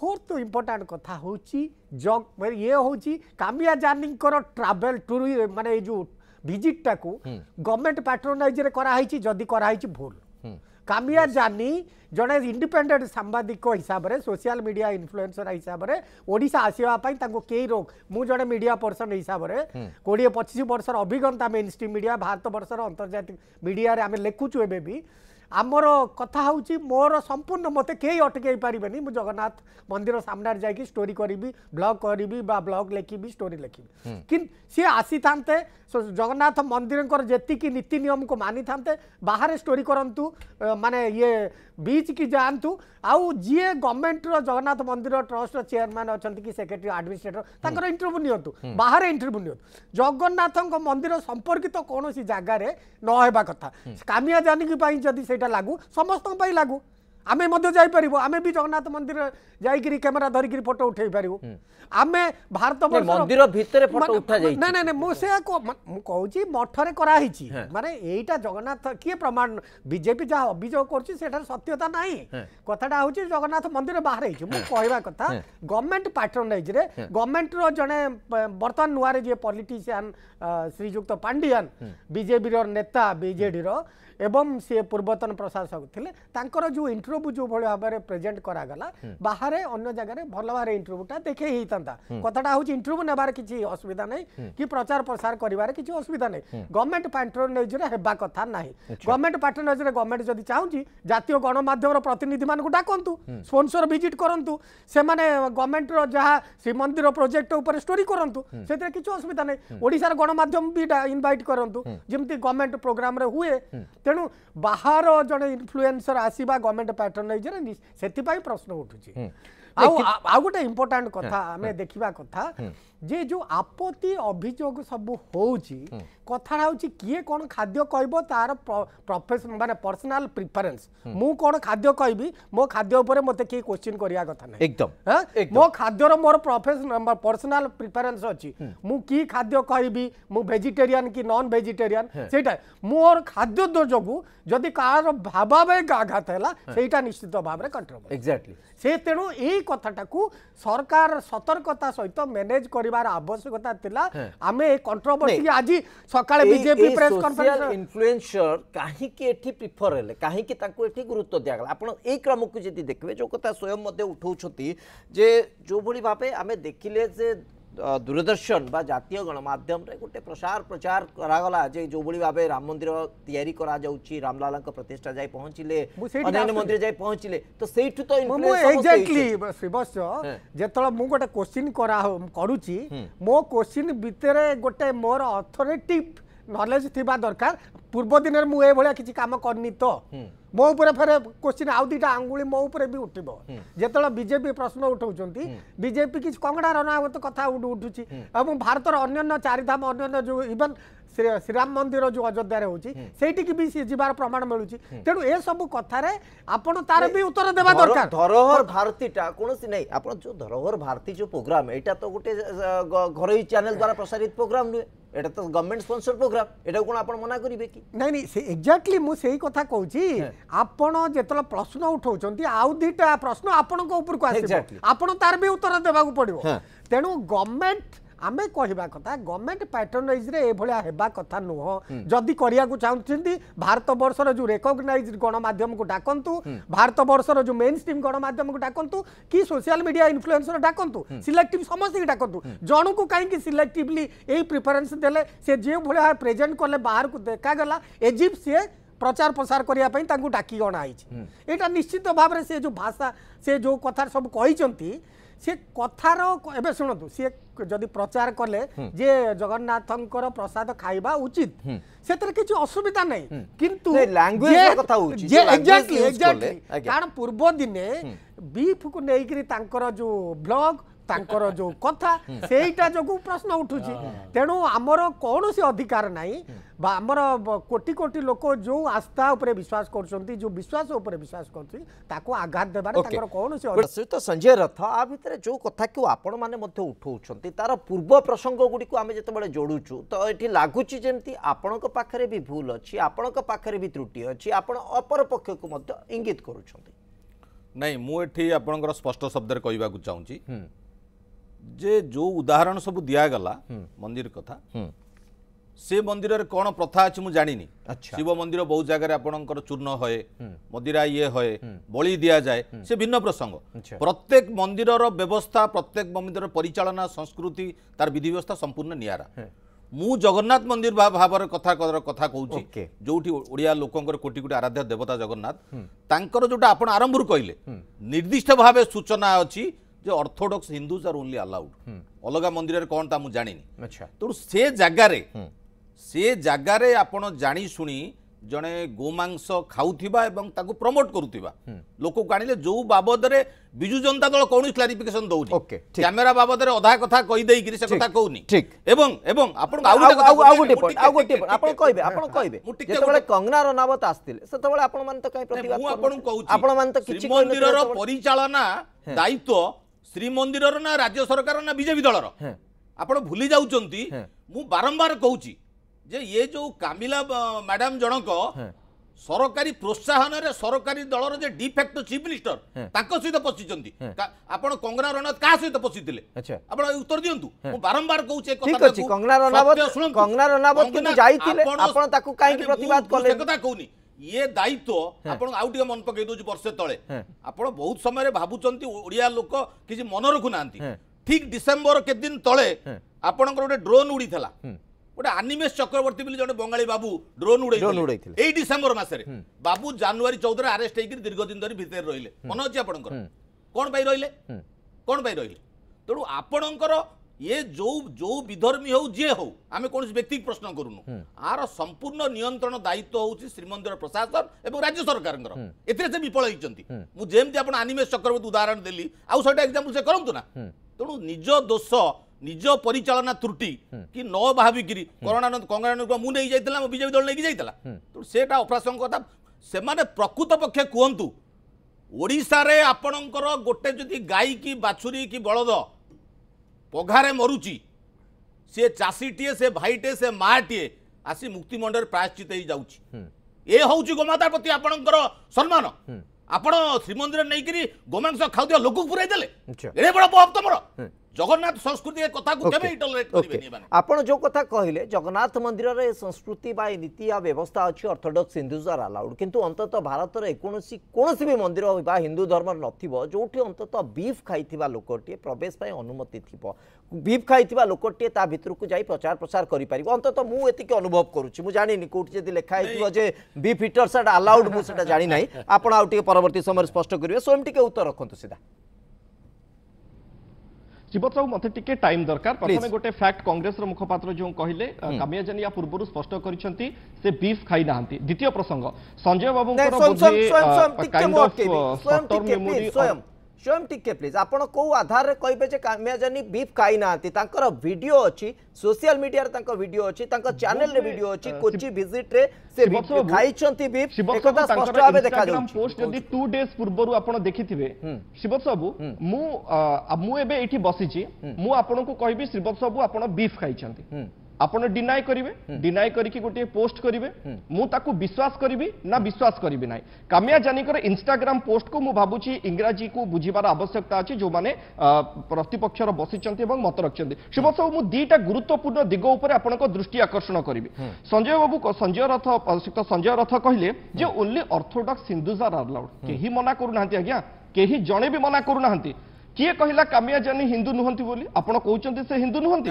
E: fourth important କଥା ହେଉଛି ଜଗ ଇଏ ହେଉଛି କାମିଆ ଜାନିଙ୍କର ଟ୍ରାଭେଲ ଟୁରି ମାନେ ଏଇ ଯେଉଁ ଭିଜିଟ୍ଟାକୁ ଗଭର୍ଣ୍ଣମେଣ୍ଟ ପାଟ୍ରୋନାଇଜରେ କରାହେଇଛି ଯଦି କରାହେଇଛି ଭୁଲ କାମିଆ ଜାନି ଜଣେ ଇଣ୍ଡିପେଣ୍ଡେଣ୍ଟ ସାମ୍ବାଦିକ ହିସାବରେ ସୋସିଆଲ ମିଡ଼ିଆ ଇନଫ୍ଲୁଏନ୍ସର ହିସାବରେ ଓଡ଼ିଶା ଆସିବା ପାଇଁ ତାଙ୍କୁ କେହି ରୋକ ମୁଁ ଜଣେ ମିଡ଼ିଆ ପର୍ସନ ହିସାବରେ କୋଡ଼ିଏ ପଚିଶ ବର୍ଷର ଅଭିଜ୍ଞତା ମେନ୍ ଷ୍ଟ୍ରିମ୍ ମିଡ଼ିଆ ଭାରତ ବର୍ଷର ଆନ୍ତର୍ଜାତିକ ମିଡ଼ିଆରେ ଆମେ ଲେଖୁଛୁ ଏବେ ବି আমার কথা হচ্ছে মোর সম্পূর্ণ মতো কে অটকাই পারবে না মু জগন্নাথ মন্দির সামনার যাই স্টোরি করবি ব্লগ করবি বা ব্লগ লেখিবি স্টোরি লেখিবি কিন্তু সি আসি থাকে জগন্নাথ মন্দিরঙ্কর যেতিকি নীতি নিয়মকে মানি থাকে বাহারে স্টোরি করতু মানে ইয়ে বিচ কি যাতু আউ যিয়ে গভর্নমেন্টর জগন্নাথ মন্দির ট্রস্টর চেয়ারম্যান অনেক কি সেক্রেটারি আডমিনিষ্ট্রেটর তাঁর ইন্টরভিউ নিয়ন্তু বাহারে ইন্টরভিউ নিয়ন্তু জগন্নাথ মন্দির সম্পর্কিত কোণী জায়গায় নহবা কথা কামিয়া জানকি যদি সে এটা লাগୁ ସମସ୍ତଙ୍କ ପାଇଁ ଲାଗୁ ଆମେ ମଧ୍ୟ ଯାଇପାରିବୁ ଆମେ ବି ଜଗନ୍ନାଥ ମନ୍ଦିର ଯାଇକିରି କ୍ୟାମେରା ଧରିକିରି ଫଟୋ ଉଠେଇ ପାରିବୁ ଆମେ ଭାରତ ମନ୍ଦିର ଭିତରେ ଫଟୋ ଉଠାଯାଇ ନାଇଁ ନାଇଁ ମୁଁ ସେୟା ମୁଁ କହୁଛି ମଠରେ କରାହେଇଛି ମାନେ ଏଇଟା ଜଗନ୍ନାଥ କିଏ ପ୍ରମାଣ ବିଜେପି ଯାହା ଅଭିଯୋଗ କରୁଛି ସେଠାରେ ସତ୍ୟତା ନାହିଁ କଥାଟା ହେଉଛି ଜଗନ୍ନାଥ ମନ୍ଦିର ବାହାରେ ହେଇଛି ମୁଁ କହିବା କଥା ଗଭର୍ଣ୍ଣମେଣ୍ଟ ପାଟ୍ରନାଇଜରେ ଗଭର୍ଣ୍ଣମେଣ୍ଟର ଜଣେ ବର୍ତ୍ତମାନ ନୂଆରେ ଯିଏ ପଲିଟିସିଆନ୍ ଶ୍ରୀଯୁକ୍ତ ପାଣ୍ଡିଆନ୍ ବିଜେପିର ନେତା ବିଜେଡ଼ିର ଏବଂ ସିଏ ପୂର୍ବତନ ପ୍ରଶାସକ ଥିଲେ ତାଙ୍କର ଯେଉଁ ଇଣ୍ଟରଭ୍ୟୁ ଯେଉଁଭଳି ଭାବରେ ପ୍ରେଜେଣ୍ଟ କରାଗଲା ବାହାରେ ଅନ୍ୟ ଜାଗାରେ ଭଲ ଭାବରେ ଇଣ୍ଟରଭ୍ୟୁଟା ଦେଖେଇ ହେଇଥାନ୍ତା କଥାଟା ହେଉଛି ଇଣ୍ଟରଭ୍ୟୁ ନେବାର କିଛି ଅସୁବିଧା ନାହିଁ କି ପ୍ରଚାର ପ୍ରସାର କରିବାରେ କିଛି ଅସୁବିଧା ନାହିଁ ଗଭର୍ଣ୍ଣମେଣ୍ଟ ପାଟ୍ରୋନେଜରେ ହେବା କଥା ନାହିଁ ଗଭର୍ଣ୍ଣମେଣ୍ଟ ପାଟ୍ରୋନେଜରେ ଗଭର୍ଣ୍ଣମେଣ୍ଟ ଯଦି ଚାହୁଁଛି ଜାତୀୟ ଗଣମାଧ୍ୟମର ପ୍ରତିନିଧିମାନଙ୍କୁ ଡାକନ୍ତୁ ସ୍ପନ୍ସର ଭିଜିଟ୍ କରନ୍ତୁ ସେମାନେ ଗଭର୍ଣ୍ଣମେଣ୍ଟର ଯାହା ଶ୍ରୀମନ୍ଦିର ପ୍ରୋଜେକ୍ଟ ଉପରେ ଷ୍ଟୋରି କରନ୍ତୁ ସେଥିରେ କିଛି ଅସୁବିଧା ନାହିଁ ଓଡ଼ିଶାର ଗଣମାଧ୍ୟମ ବି ଇନଭାଇଟ୍ କରନ୍ତୁ ଯେମିତି ଗଭର୍ଣ୍ଣମେଣ୍ଟ ପ୍ରୋଗ୍ରାମରେ ହୁଏ ତେଣୁ ବାହାର ଜଣେ ଇନଫ୍ଲୁଏନ୍ସର ଆସିବା ଗଭର୍ଣ୍ଣମେଣ୍ଟ ପାଟର୍ନାଇଜରେ ସେଥିପାଇଁ ପ୍ରଶ୍ନ ଉଠୁଛି ଆଉ ଆଉ ଗୋଟେ ଇମ୍ପୋର୍ଟାଣ୍ଟ କଥା ଆମେ ଦେଖିବା କଥା যে ଯେଉଁ ଆପତ୍ତି ଅଭିଯୋଗ ସବୁ ହେଉଛି କଥାଟା ହେଉଛି କିଏ କ'ଣ ଖାଦ୍ୟ କହିବ ତାର ମାନେ ପର୍ସନାଲ ପ୍ରିଫରେନ୍ସ ମୁଁ କ'ଣ ଖାଦ୍ୟ କହିବି ମୋ ଖାଦ୍ୟ ଉପରେ ମୋତେ କେହି କ୍ୱେଶ୍ଚିନ୍ କରିବା କଥା ନାହିଁ ଏକଦମ ମୋ ଖାଦ୍ୟର ମୋର ପର୍ସନାଲ ପ୍ରିଫରେନ୍ସ ଅଛି ମୁଁ କି ଖାଦ୍ୟ କହିବି ମୁଁ ଭେଜିଟେରିଆନ୍ କି ନନ୍ ଭେଜିଟେରିଆନ୍ ସେଇଟା ମୋର ଖାଦ୍ୟ ଯୋଗୁଁ ଯଦି କାହାର ଭାବାବେଗ ଆଘାତ ହେଲା ସେଇଟା ନିଶ୍ଚିତ ଭାବରେ କଣ୍ଟ୍ରୋଲ ଏକ୍ଜାକ୍ଟଲି ସେ ତେଣୁ ଏଇ କଥାଟାକୁ ସରକାର ସତର୍କତା ସହିତ ମ୍ୟାନେଜ୍ କରି କରିବାର ଆବଶ୍ୟକତା ଥିଲା ଆମେ କଣ୍ଟ୍ରୋଭର୍ସି ଆଜି ସକାଳେ ବିଜେପି ପ୍ରେସ୍ କନଫରେନ୍ସ
A: ଇନଫ୍ଲୁଏନ୍ସର କାହିଁକି ଏଠି ପ୍ରିଫର ହେଲେ କାହିଁକି ତାଙ୍କୁ ଏଠି ଗୁରୁତ୍ୱ ଦିଆଗଲା ଆପଣ ଏଇ କ୍ରମକୁ ଯଦି ଦେଖିବେ ଯେଉଁ କଥା ସ୍ୱୟଂ ମଧ୍ୟ ଉଠାଉଛନ୍ତି ଯେ ଯେଉଁଭଳି ଭାବେ ଆମେ ଦେଖିଲେ ଯେ দূরদর্শন বা জাতীয় গণমাধ্যমে গোটে প্রসার প্রচার করাগলা যে যেভাবে ভাবে রাম মন্দির তৈরি করা যাচ্ছি রামলালাঙ্ক প্রতিষ্ঠা যাই পৌঁছিলে অন্যান্য মন্দির যাই পৌঁছিলে তো সেইটু তো এক্সাক্টলি
E: শ্রীবৎস যেতবে মু গোটে কোশ্চিন করা করুছি মো কোশ্চিন ভিতরে গোটে মোর অথরিটিভ নলেজ থিবা দরকার পূর্ব দিনের মু এভাবে কিছু কাম করি তো মো উপরে ফের কোশ্চিন আউ দুইটা আঙ্গুড়ি মো উপরে বি উঠব যেত বিজেপি প্রশ্ন উঠাউছেন বিজেপি কিছু কংড়া রণাবত কথা উঠুছি এবং ভারতের অন্যান্য চারিধাম অন্যান্য যে ইভেন ଶ୍ରୀରାମ ମନ୍ଦିର ଯେଉଁ ଅଯୋଧ୍ୟାରେ ହେଉଛି ସେଇଠିକି ବି ସିଏ ଯିବାର ପ୍ରମାଣ ମିଳୁଛି ତେଣୁ ଏସବୁ କଥାରେ ଆପଣ ତାର ବି ଉତ୍ତର ଦେବା ଦରକାର ଧରୋହର
A: ଭାରତୀଟା କୌଣସି ନାହିଁ ଆପଣ ଯେଉଁ ଧରୋହର ଭାରତୀ ଯେଉଁ ପ୍ରୋଗ୍ରାମ ଏଇଟା ତ ଗୋଟେ ଘରୋଇ ଚ୍ୟାନେଲ ଦ୍ୱାରା ପ୍ରସାରିତ ପ୍ରୋଗ୍ରାମ ନୁହେଁ এটা তো গভর্নমেন্ট স্পন্সর প্রোগ্রাম এটা কোন আপন মনা করিবে কি নাই নাই সে এক্স্যাক্টলি মু সেই কথা কইছি আপন যেতলা প্রশ্ন
E: উঠাউচন্তি আউ দুইটা প্রশ্ন আপনক উপর কো আসিব আপন তার বি উত্তর দেবাকু পড়িব তেণু গভর্নমেন্ট ଆମେ କହିବା କଥା ଗଭର୍ଣ୍ଣମେଣ୍ଟ ପାଟର୍ନାଇଜ୍ରେ ଏଭଳିଆ ହେବା କଥା ନୁହଁ ଯଦି କରିବାକୁ ଚାହୁଁଛନ୍ତି ଭାରତବର୍ଷର ଯେଉଁ ରେକଗ୍ନାଇଜ୍ ଗଣମାଧ୍ୟମକୁ ଡାକନ୍ତୁ ଭାରତବର୍ଷର ଯେଉଁ ମେନ୍ ଷ୍ଟ୍ରିମ୍ ଗଣମାଧ୍ୟମକୁ ଡାକନ୍ତୁ କି ସୋସିଆଲ ମିଡ଼ିଆ ଇନଫ୍ଲୁଏନ୍ସର ଡାକନ୍ତୁ ସିଲେକ୍ଟିଭ୍ ସମସ୍ତଙ୍କୁ ଡାକନ୍ତୁ ଜଣକୁ କାହିଁକି ସିଲେକ୍ଟିଭଲି ଏଇ ପ୍ରିଫରେନ୍ସ ଦେଲେ ସେ ଯେଉଁଭଳିଆ ପ୍ରେଜେଣ୍ଟ କଲେ ବାହାରକୁ ଦେଖାଗଲା ଏଜିପ୍ଟ ସିଏ ପ୍ରଚାର ପ୍ରସାର କରିବା ପାଇଁ ତାଙ୍କୁ ଡାକି ଅଣାହେଇଛି ଏଇଟା ନିଶ୍ଚିତ ଭାବରେ ସେ ଯେଉଁ ଭାଷା ସେ ଯେଉଁ କଥା ସବୁ କହିଛନ୍ତି সে কথার এবে শুণতু সি যদি প্রচার কলে যে জগন্নাথঙ্কর প্রসাদ খাইবা উচিত সেতরে কিছু অসুবিধা নাই কিন্তু ল্যাঙ্গুয়েজ কথা হচ্ছে যে এক্স্যাক্টলি এক্স্যাক্টলি কারণ পূর্ব দিনে বিফ কু নেইকরি তাঙ্কর যে ব্লগ ତାଙ୍କର ଯେଉଁ କଥା ସେଇଟା ଯୋଗୁଁ ପ୍ରଶ୍ନ ଉଠୁଛି ତେଣୁ ଆମର କୌଣସି ଅଧିକାର ନାହିଁ ବା ଆମର କୋଟି କୋଟି ଲୋକ ଯେଉଁ ଆସ୍ଥା ଉପରେ ବିଶ୍ୱାସ କରୁଛନ୍ତି ଯେଉଁ ବିଶ୍ୱାସ ଉପରେ ବିଶ୍ୱାସ କରୁଛନ୍ତି ତାକୁ ଆଘାତ ଦେବାରେ ତାଙ୍କର କୌଣସି
A: ସହିତ ସଞ୍ଜୟ ରଥ ଆ ଭିତରେ ଯେଉଁ କଥାକୁ ଆପଣମାନେ ମଧ୍ୟ ଉଠାଉଛନ୍ତି ତାର ପୂର୍ବ ପ୍ରସଙ୍ଗ ଗୁଡ଼ିକୁ ଆମେ ଯେତେବେଳେ ଯୋଡ଼ୁଛୁ ତ ଏଠି ଲାଗୁଛି ଯେମିତି ଆପଣଙ୍କ ପାଖରେ ବି ଭୁଲ ଅଛି ଆପଣଙ୍କ ପାଖରେ ବି ତ୍ରୁଟି ଅଛି ଆପଣ ଅପର ପକ୍ଷକୁ ମଧ୍ୟ ଇଙ୍ଗିତ କରୁଛନ୍ତି
B: ନାଇଁ ମୁଁ ଏଠି ଆପଣଙ୍କର ସ୍ପଷ୍ଟ ଶବ୍ଦରେ କହିବାକୁ ଚାହୁଁଛି যে ଯେଉଁ ଉଦାହରଣ ସବୁ ଦିଆଗଲା ମନ୍ଦିର କଥା ସେ ମନ୍ଦିରରେ କ'ଣ ପ୍ରଥା ଅଛି ମୁଁ ଜାଣିନି ଶିବ ମନ୍ଦିର ବହୁ ଜାଗାରେ ଆପଣଙ୍କର ଚୂର୍ଣ୍ଣ ହଏ ମଦିରା ଇଏ ହଏ ବଳି ଦିଆଯାଏ ସେ ଭିନ୍ନ ପ୍ରସଙ୍ଗ ପ୍ରତ୍ୟେକ ମନ୍ଦିରର ବ୍ୟବସ୍ଥା ପ୍ରତ୍ୟେକ ମନ୍ଦିରର ପରିଚାଳନା ସଂସ୍କୃତି ତାର ବିଧି ବ୍ୟବସ୍ଥା ସମ୍ପୂର୍ଣ୍ଣ ନିଆରା ମୁଁ ଜଗନ୍ନାଥ ମନ୍ଦିର ଭାବରେ କଥା କଥା କହୁଛି ଯୋଉଠି ଓଡ଼ିଆ ଲୋକଙ୍କର କୋଟି କୋଟି ଆରାଧ୍ୟ ଦେବତା ଜଗନ୍ନାଥ ତାଙ୍କର ଯୋଉଟା ଆପଣ ଆରମ୍ଭରୁ କହିଲେ ନିର୍ଦ୍ଦିଷ୍ଟ ଭାବେ ସୂଚନା ଅଛି যে orthodox Hindus are only allowed অলগা মন্দিরের কোণ তা ମୁଁ ଜାଣିନି ତେଣୁ ସେ ଜାଗାରେ ସେ ଜାଗାରେ ଆପଣ ଜାଣି ଶୁଣି ଜଣେ ଗୋମାଂସ ଖାଉଥିବା ଏବଂ ତାକୁ ପ୍ରମୋଟ କରୁଥିବା ଲୋକକୁ ଆଣିଲେ ଯୋଉ ବାବଦରେ ବିଜୁ ଜନତା ଦଳ କୌଣସି କ୍ଲାରିଫିକେସନ ଦଉନି କ୍ୟାମେରା ବାବଦରେ ଅଧା କଥା କହିଦେଇକିରି ସେ କଥା କହୁନି ଏବଂ ଏବଂ ଆପଣ ଆଉ ଗୋଟେ ଆଉ
A: ଗୋଟେ ଆପଣ କହିବେ ଆପଣ କହିବେ ଯେତେବେଳେ କଙ୍ଗନା ରନାବତ ଆସିଥିଲେ ସେତେବେଳେ ଆପଣମାନେ ତ କାହିଁ ପ୍ରତିବାଦ ମୁଁ ଆପଣଙ୍କୁ କହୁଛି ଆପଣମାନେ
B: ତ କିଛି ମନ୍ଦିରର ପରିଚାଳନା ଦାୟିତ୍ୱ ଶ୍ରୀମନ୍ଦିରର ନା ରାଜ୍ୟ ସରକାର ନା ବିଜେପି ଦଳର ଆପଣ ଭୁଲି ଯାଉଛନ୍ତି ମୁଁ ବାରମ୍ବାର କହୁଛି ଯେ ଇଏ ଯୋଉ କାମିଲା ମ୍ୟାଡାମ ଜଣକ ସରକାରୀ ପ୍ରୋତ୍ସାହନରେ ସରକାରୀ ଦଳର ଯେ ଡିଫେକ୍ଟ ଚିଫ୍ ମିନିଷ୍ଟର ତାଙ୍କ ସହିତ ପଶିଛନ୍ତି ଆପଣ କଙ୍ଗନା ରଣାବତ କାହା ସହିତ ପଶିଥିଲେ ଆପଣ ଉତ୍ତର ଦିଅନ୍ତୁ ମୁଁ ବାରମ୍ବାର କହୁଛି କଙ୍ଗନା ରଣାବତ କଙ୍ଗନା
A: ରଣାବତ ଯାଇଥିଲେ ଆପଣ
B: ତାକୁ କାହିଁକି ପ୍ରତିବାଦ କଲେ କଥା କହୁନି ଇଏ ଦାୟିତ୍ୱ ଆପଣଙ୍କୁ ଆଉ ଟିକେ ମନେ ପକେଇ ଦଉଛି ବର୍ଷେ ତଳେ ଆପଣ ବହୁତ ସମୟରେ ଭାବୁଛନ୍ତି ଓଡ଼ିଆ ଲୋକ କିଛି ମନେ ରଖୁନାହାନ୍ତି ଠିକ ଡିସେମ୍ବର କେତେ ଦିନ ତଳେ ଆପଣଙ୍କର ଗୋଟେ ଡ୍ରୋନ୍ ଉଡ଼ିଥିଲା ଗୋଟେ ଆନିମେଶ ଚକ୍ରବର୍ତ୍ତୀ ବୋଲି ଜଣେ ବଙ୍ଗାଳୀ ବାବୁ ଡ୍ରୋନ୍ ଉଡ଼େଇଥିଲେ ଏଇ ଡିସେମ୍ବର ମାସରେ ବାବୁ ଜାନୁଆରୀ ଚଉଦରେ ଆରେଷ୍ଟ ହେଇକିରି ଦୀର୍ଘ ଦିନ ଧରି ଭିତରେ ରହିଲେ ମନେ ଅଛି ଆପଣଙ୍କର କ'ଣ ପାଇଁ ରହିଲେ କ'ଣ ପାଇଁ ରହିଲେ ତେଣୁ ଆପଣଙ୍କର ये जो जो विधर्मी हो जी हो आम कौन व्यक्ति प्रश्न करूनु आर संपूर्ण नियंत्रण दायित्व हूँ श्रीमंदिर प्रशासन और राज्य सरकार से विफल होती मुझे आप आनिमेश चक्रवर्ती उदाहरण देली आउ सौ एक्जामपल से करूँ ना तेणु निज दोष নিজ পরিচালনা ত্রুটি কি ন ভাবিকি করণানন্দ কঙ্গনানন্দকে মু নেই যাইছিলাম বিজেপি দল নেই যাইছিলা তো সেটা অপ্রাসঙ্গ কথা সেমানে প্রকৃত পক্ষে কুহতু ওড়িশারে আপনার গোটে যদি গাই কি বাছুরি কি বলদ ପଘାରେ ମରୁଛି ସିଏ ଚାଷୀଟିଏ ସେ ଭାଇଟିଏ ସେ ମାଆଟିଏ ଆସି ମୁକ୍ତିମଣ୍ଡରେ ପ୍ରାୟଶ୍ଚିତ ହେଇଯାଉଛି ଏ ହେଉଛି ଗୋମାତା ପ୍ରତି ଆପଣଙ୍କର ସମ୍ମାନ ଆପଣ ଶ୍ରୀମନ୍ଦିର ନେଇକିରି ଗୋମାଂସ ଖାଉଥିବା ଲୋକକୁ ପୁରାଇ ଦେଲେ ଏଡ଼େ ବଡ଼ ପ୍ରଭାବ ତମର জগন্নাথ সংস্কৃতি কথাকে কেবে টলেট করিবেনি
A: মানে আপন যে কথা কহিলে জগন্নাথ মন্দিরের সংস্কৃতি বা নীতি আর ব্যবস্থা আছে অর্থোডক্স হিন্দুজ আর আলাউড কিন্তু অন্তত ভারতের কোণী কোণী বি মন্দির বা হিন্দু ধর্মর নথিব যেটি অন্তত বিফ খাইথিবা লোকটিয়ে প্রবেশ পাই অনুমতি থিব বিফ খাইথিবা লোকটিয়ে তা ভিতরকু যাই প্রচার প্রসার করি পারিব অন্তত মু এতিকে অনুভব করুছি মু জানিনি কোটি যদি লেখা হইতিব যে বিফ ইটর সেটা আলাউড মু সেটা জানি নাই আপন আউ টিকে পরবর্তী সময় স্পষ্ট করিবে সোম টিকে উত্তর রাখন্তু সিধা
C: জীবত মতো টিকে টাইম দরকার প্রথমে গোটে ফ্যাক্ট কংগ্রেসর মুখপাত্র যে কহিলে কামিয়া জানিয়া পূর্ব স্পষ্ট করেছেন
A: সে বিফ খাই না দ্বিতীয় প্রসঙ্গ সঞ্জয় বাবু ସ୍ୱୟଂ ଟିକେ ପ୍ଲିଜ୍ ଆପଣ କେଉଁ ଆଧାରରେ କହିବେ ଯେ କାମ୍ୟା ଜାନି ବିଫ୍ ଖାଇନାହାନ୍ତି ତାଙ୍କର ଭିଡ଼ିଓ ଅଛି ସୋସିଆଲ ମିଡିଆରେ ତାଙ୍କ ଭିଡ଼ିଓ ଅଛି ତାଙ୍କ ଚ୍ୟାନେଲରେ ଭିଡ଼ିଓ ଅଛି କୋଚି ଭିଜିଟ୍ରେ ସେ ଖାଇଛନ୍ତି ବିଫ୍ ଏକଥା ସ୍ପଷ୍ଟ ଭାବେ ଦେଖାଯାଉଛି ପୋଷ୍ଟ ଯଦି
C: ଟୁ ଡେଜ୍ ପୂର୍ବରୁ ଆପଣ ଦେଖିଥିବେ ଶ୍ରୀବତ ବାବୁ ମୁଁ ମୁଁ ଏବେ ଏଠି ବସିଛି ମୁଁ ଆପଣଙ୍କୁ କହିବି ଶ୍ରୀବତ ବାବୁ ଆପଣ ବିଫ୍ ଖାଇଛନ୍ତି আপন ডিনাই করবে ডিনাই করি গোটিয়ে পোস্ট করবে মু তাকে বিশ্বাস করবি না বিশ্বাস করবি না কামিয়া জানিকর ইনস্টাগ্রাম পোস্ট কু মু ভাবুছি ইংরাজি কু বুঝিবার আবশ্যকতা আছে যে প্রতিপক্ষর বসিছেন এবং মত রাখছেন শুভ সাহু মু দুইটা গুরুত্বপূর্ণ দিগ উপরে আপনার দৃষ্টি আকর্ষণ করবি সঞ্জয় বাবু সঞ্জয় রথ সঞ্জয় রথ কহিলে যে only orthodox Hindus are allowed কেহি মনা করু না আজ্ঞা কেহি জনে বি মনা করু না କିଏ କହିଲା କାମିଆ ଜାନି ହିନ୍ଦୁ ନୁହନ୍ତି ବୋଲି ଆପଣ କହୁଛନ୍ତି ସେ ହିନ୍ଦୁ ନୁହନ୍ତି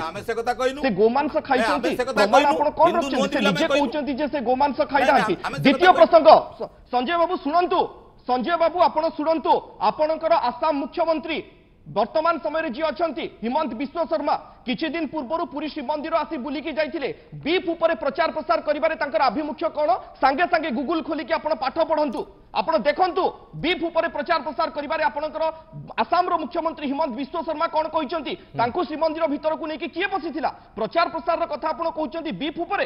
C: ସେ ଗୋମାଂସ ଖାଇଛନ୍ତି ଆପଣ କଣ ରଖୁଛନ୍ତି ସେ ନିଜେ କହୁଛନ୍ତି ଯେ ସେ ଗୋମାଂସ ଖାଇନାହାନ୍ତି ଦ୍ୱିତୀୟ ପ୍ରସଙ୍ଗ ସଞ୍ଜୟ ବାବୁ ଶୁଣନ୍ତୁ ସଞ୍ଜୟ ବାବୁ ଆପଣ ଶୁଣନ୍ତୁ ଆପଣଙ୍କର ଆସାମ ମୁଖ୍ୟମନ୍ତ୍ରୀ বর্তমান সময়ের যে অনেক হিমন্ত বিশ্ব শর্মা কিছুদিন পূর্বর পুরী শ্রীমন্দির আসি বুলিকি যাই বিপ উপরে প্রচার প্রসার করবার তাঁর আভিমুখ্য কোণ সাগে সাগে গুগল খোলিকি আপনার পাঠ পড়ু আপনার দেখুন বিপ উপরে প্রচার প্রসার করবার আপনার আসামর মুখ্যমন্ত্রী হিমন্ত বিশ্ব শর্মা কোণ কিন্তু শ্রীমন্দির ভিতরক নিয়ে কি বসি প্রচার প্রসার কথা আপনার কৌন বিপ উপরে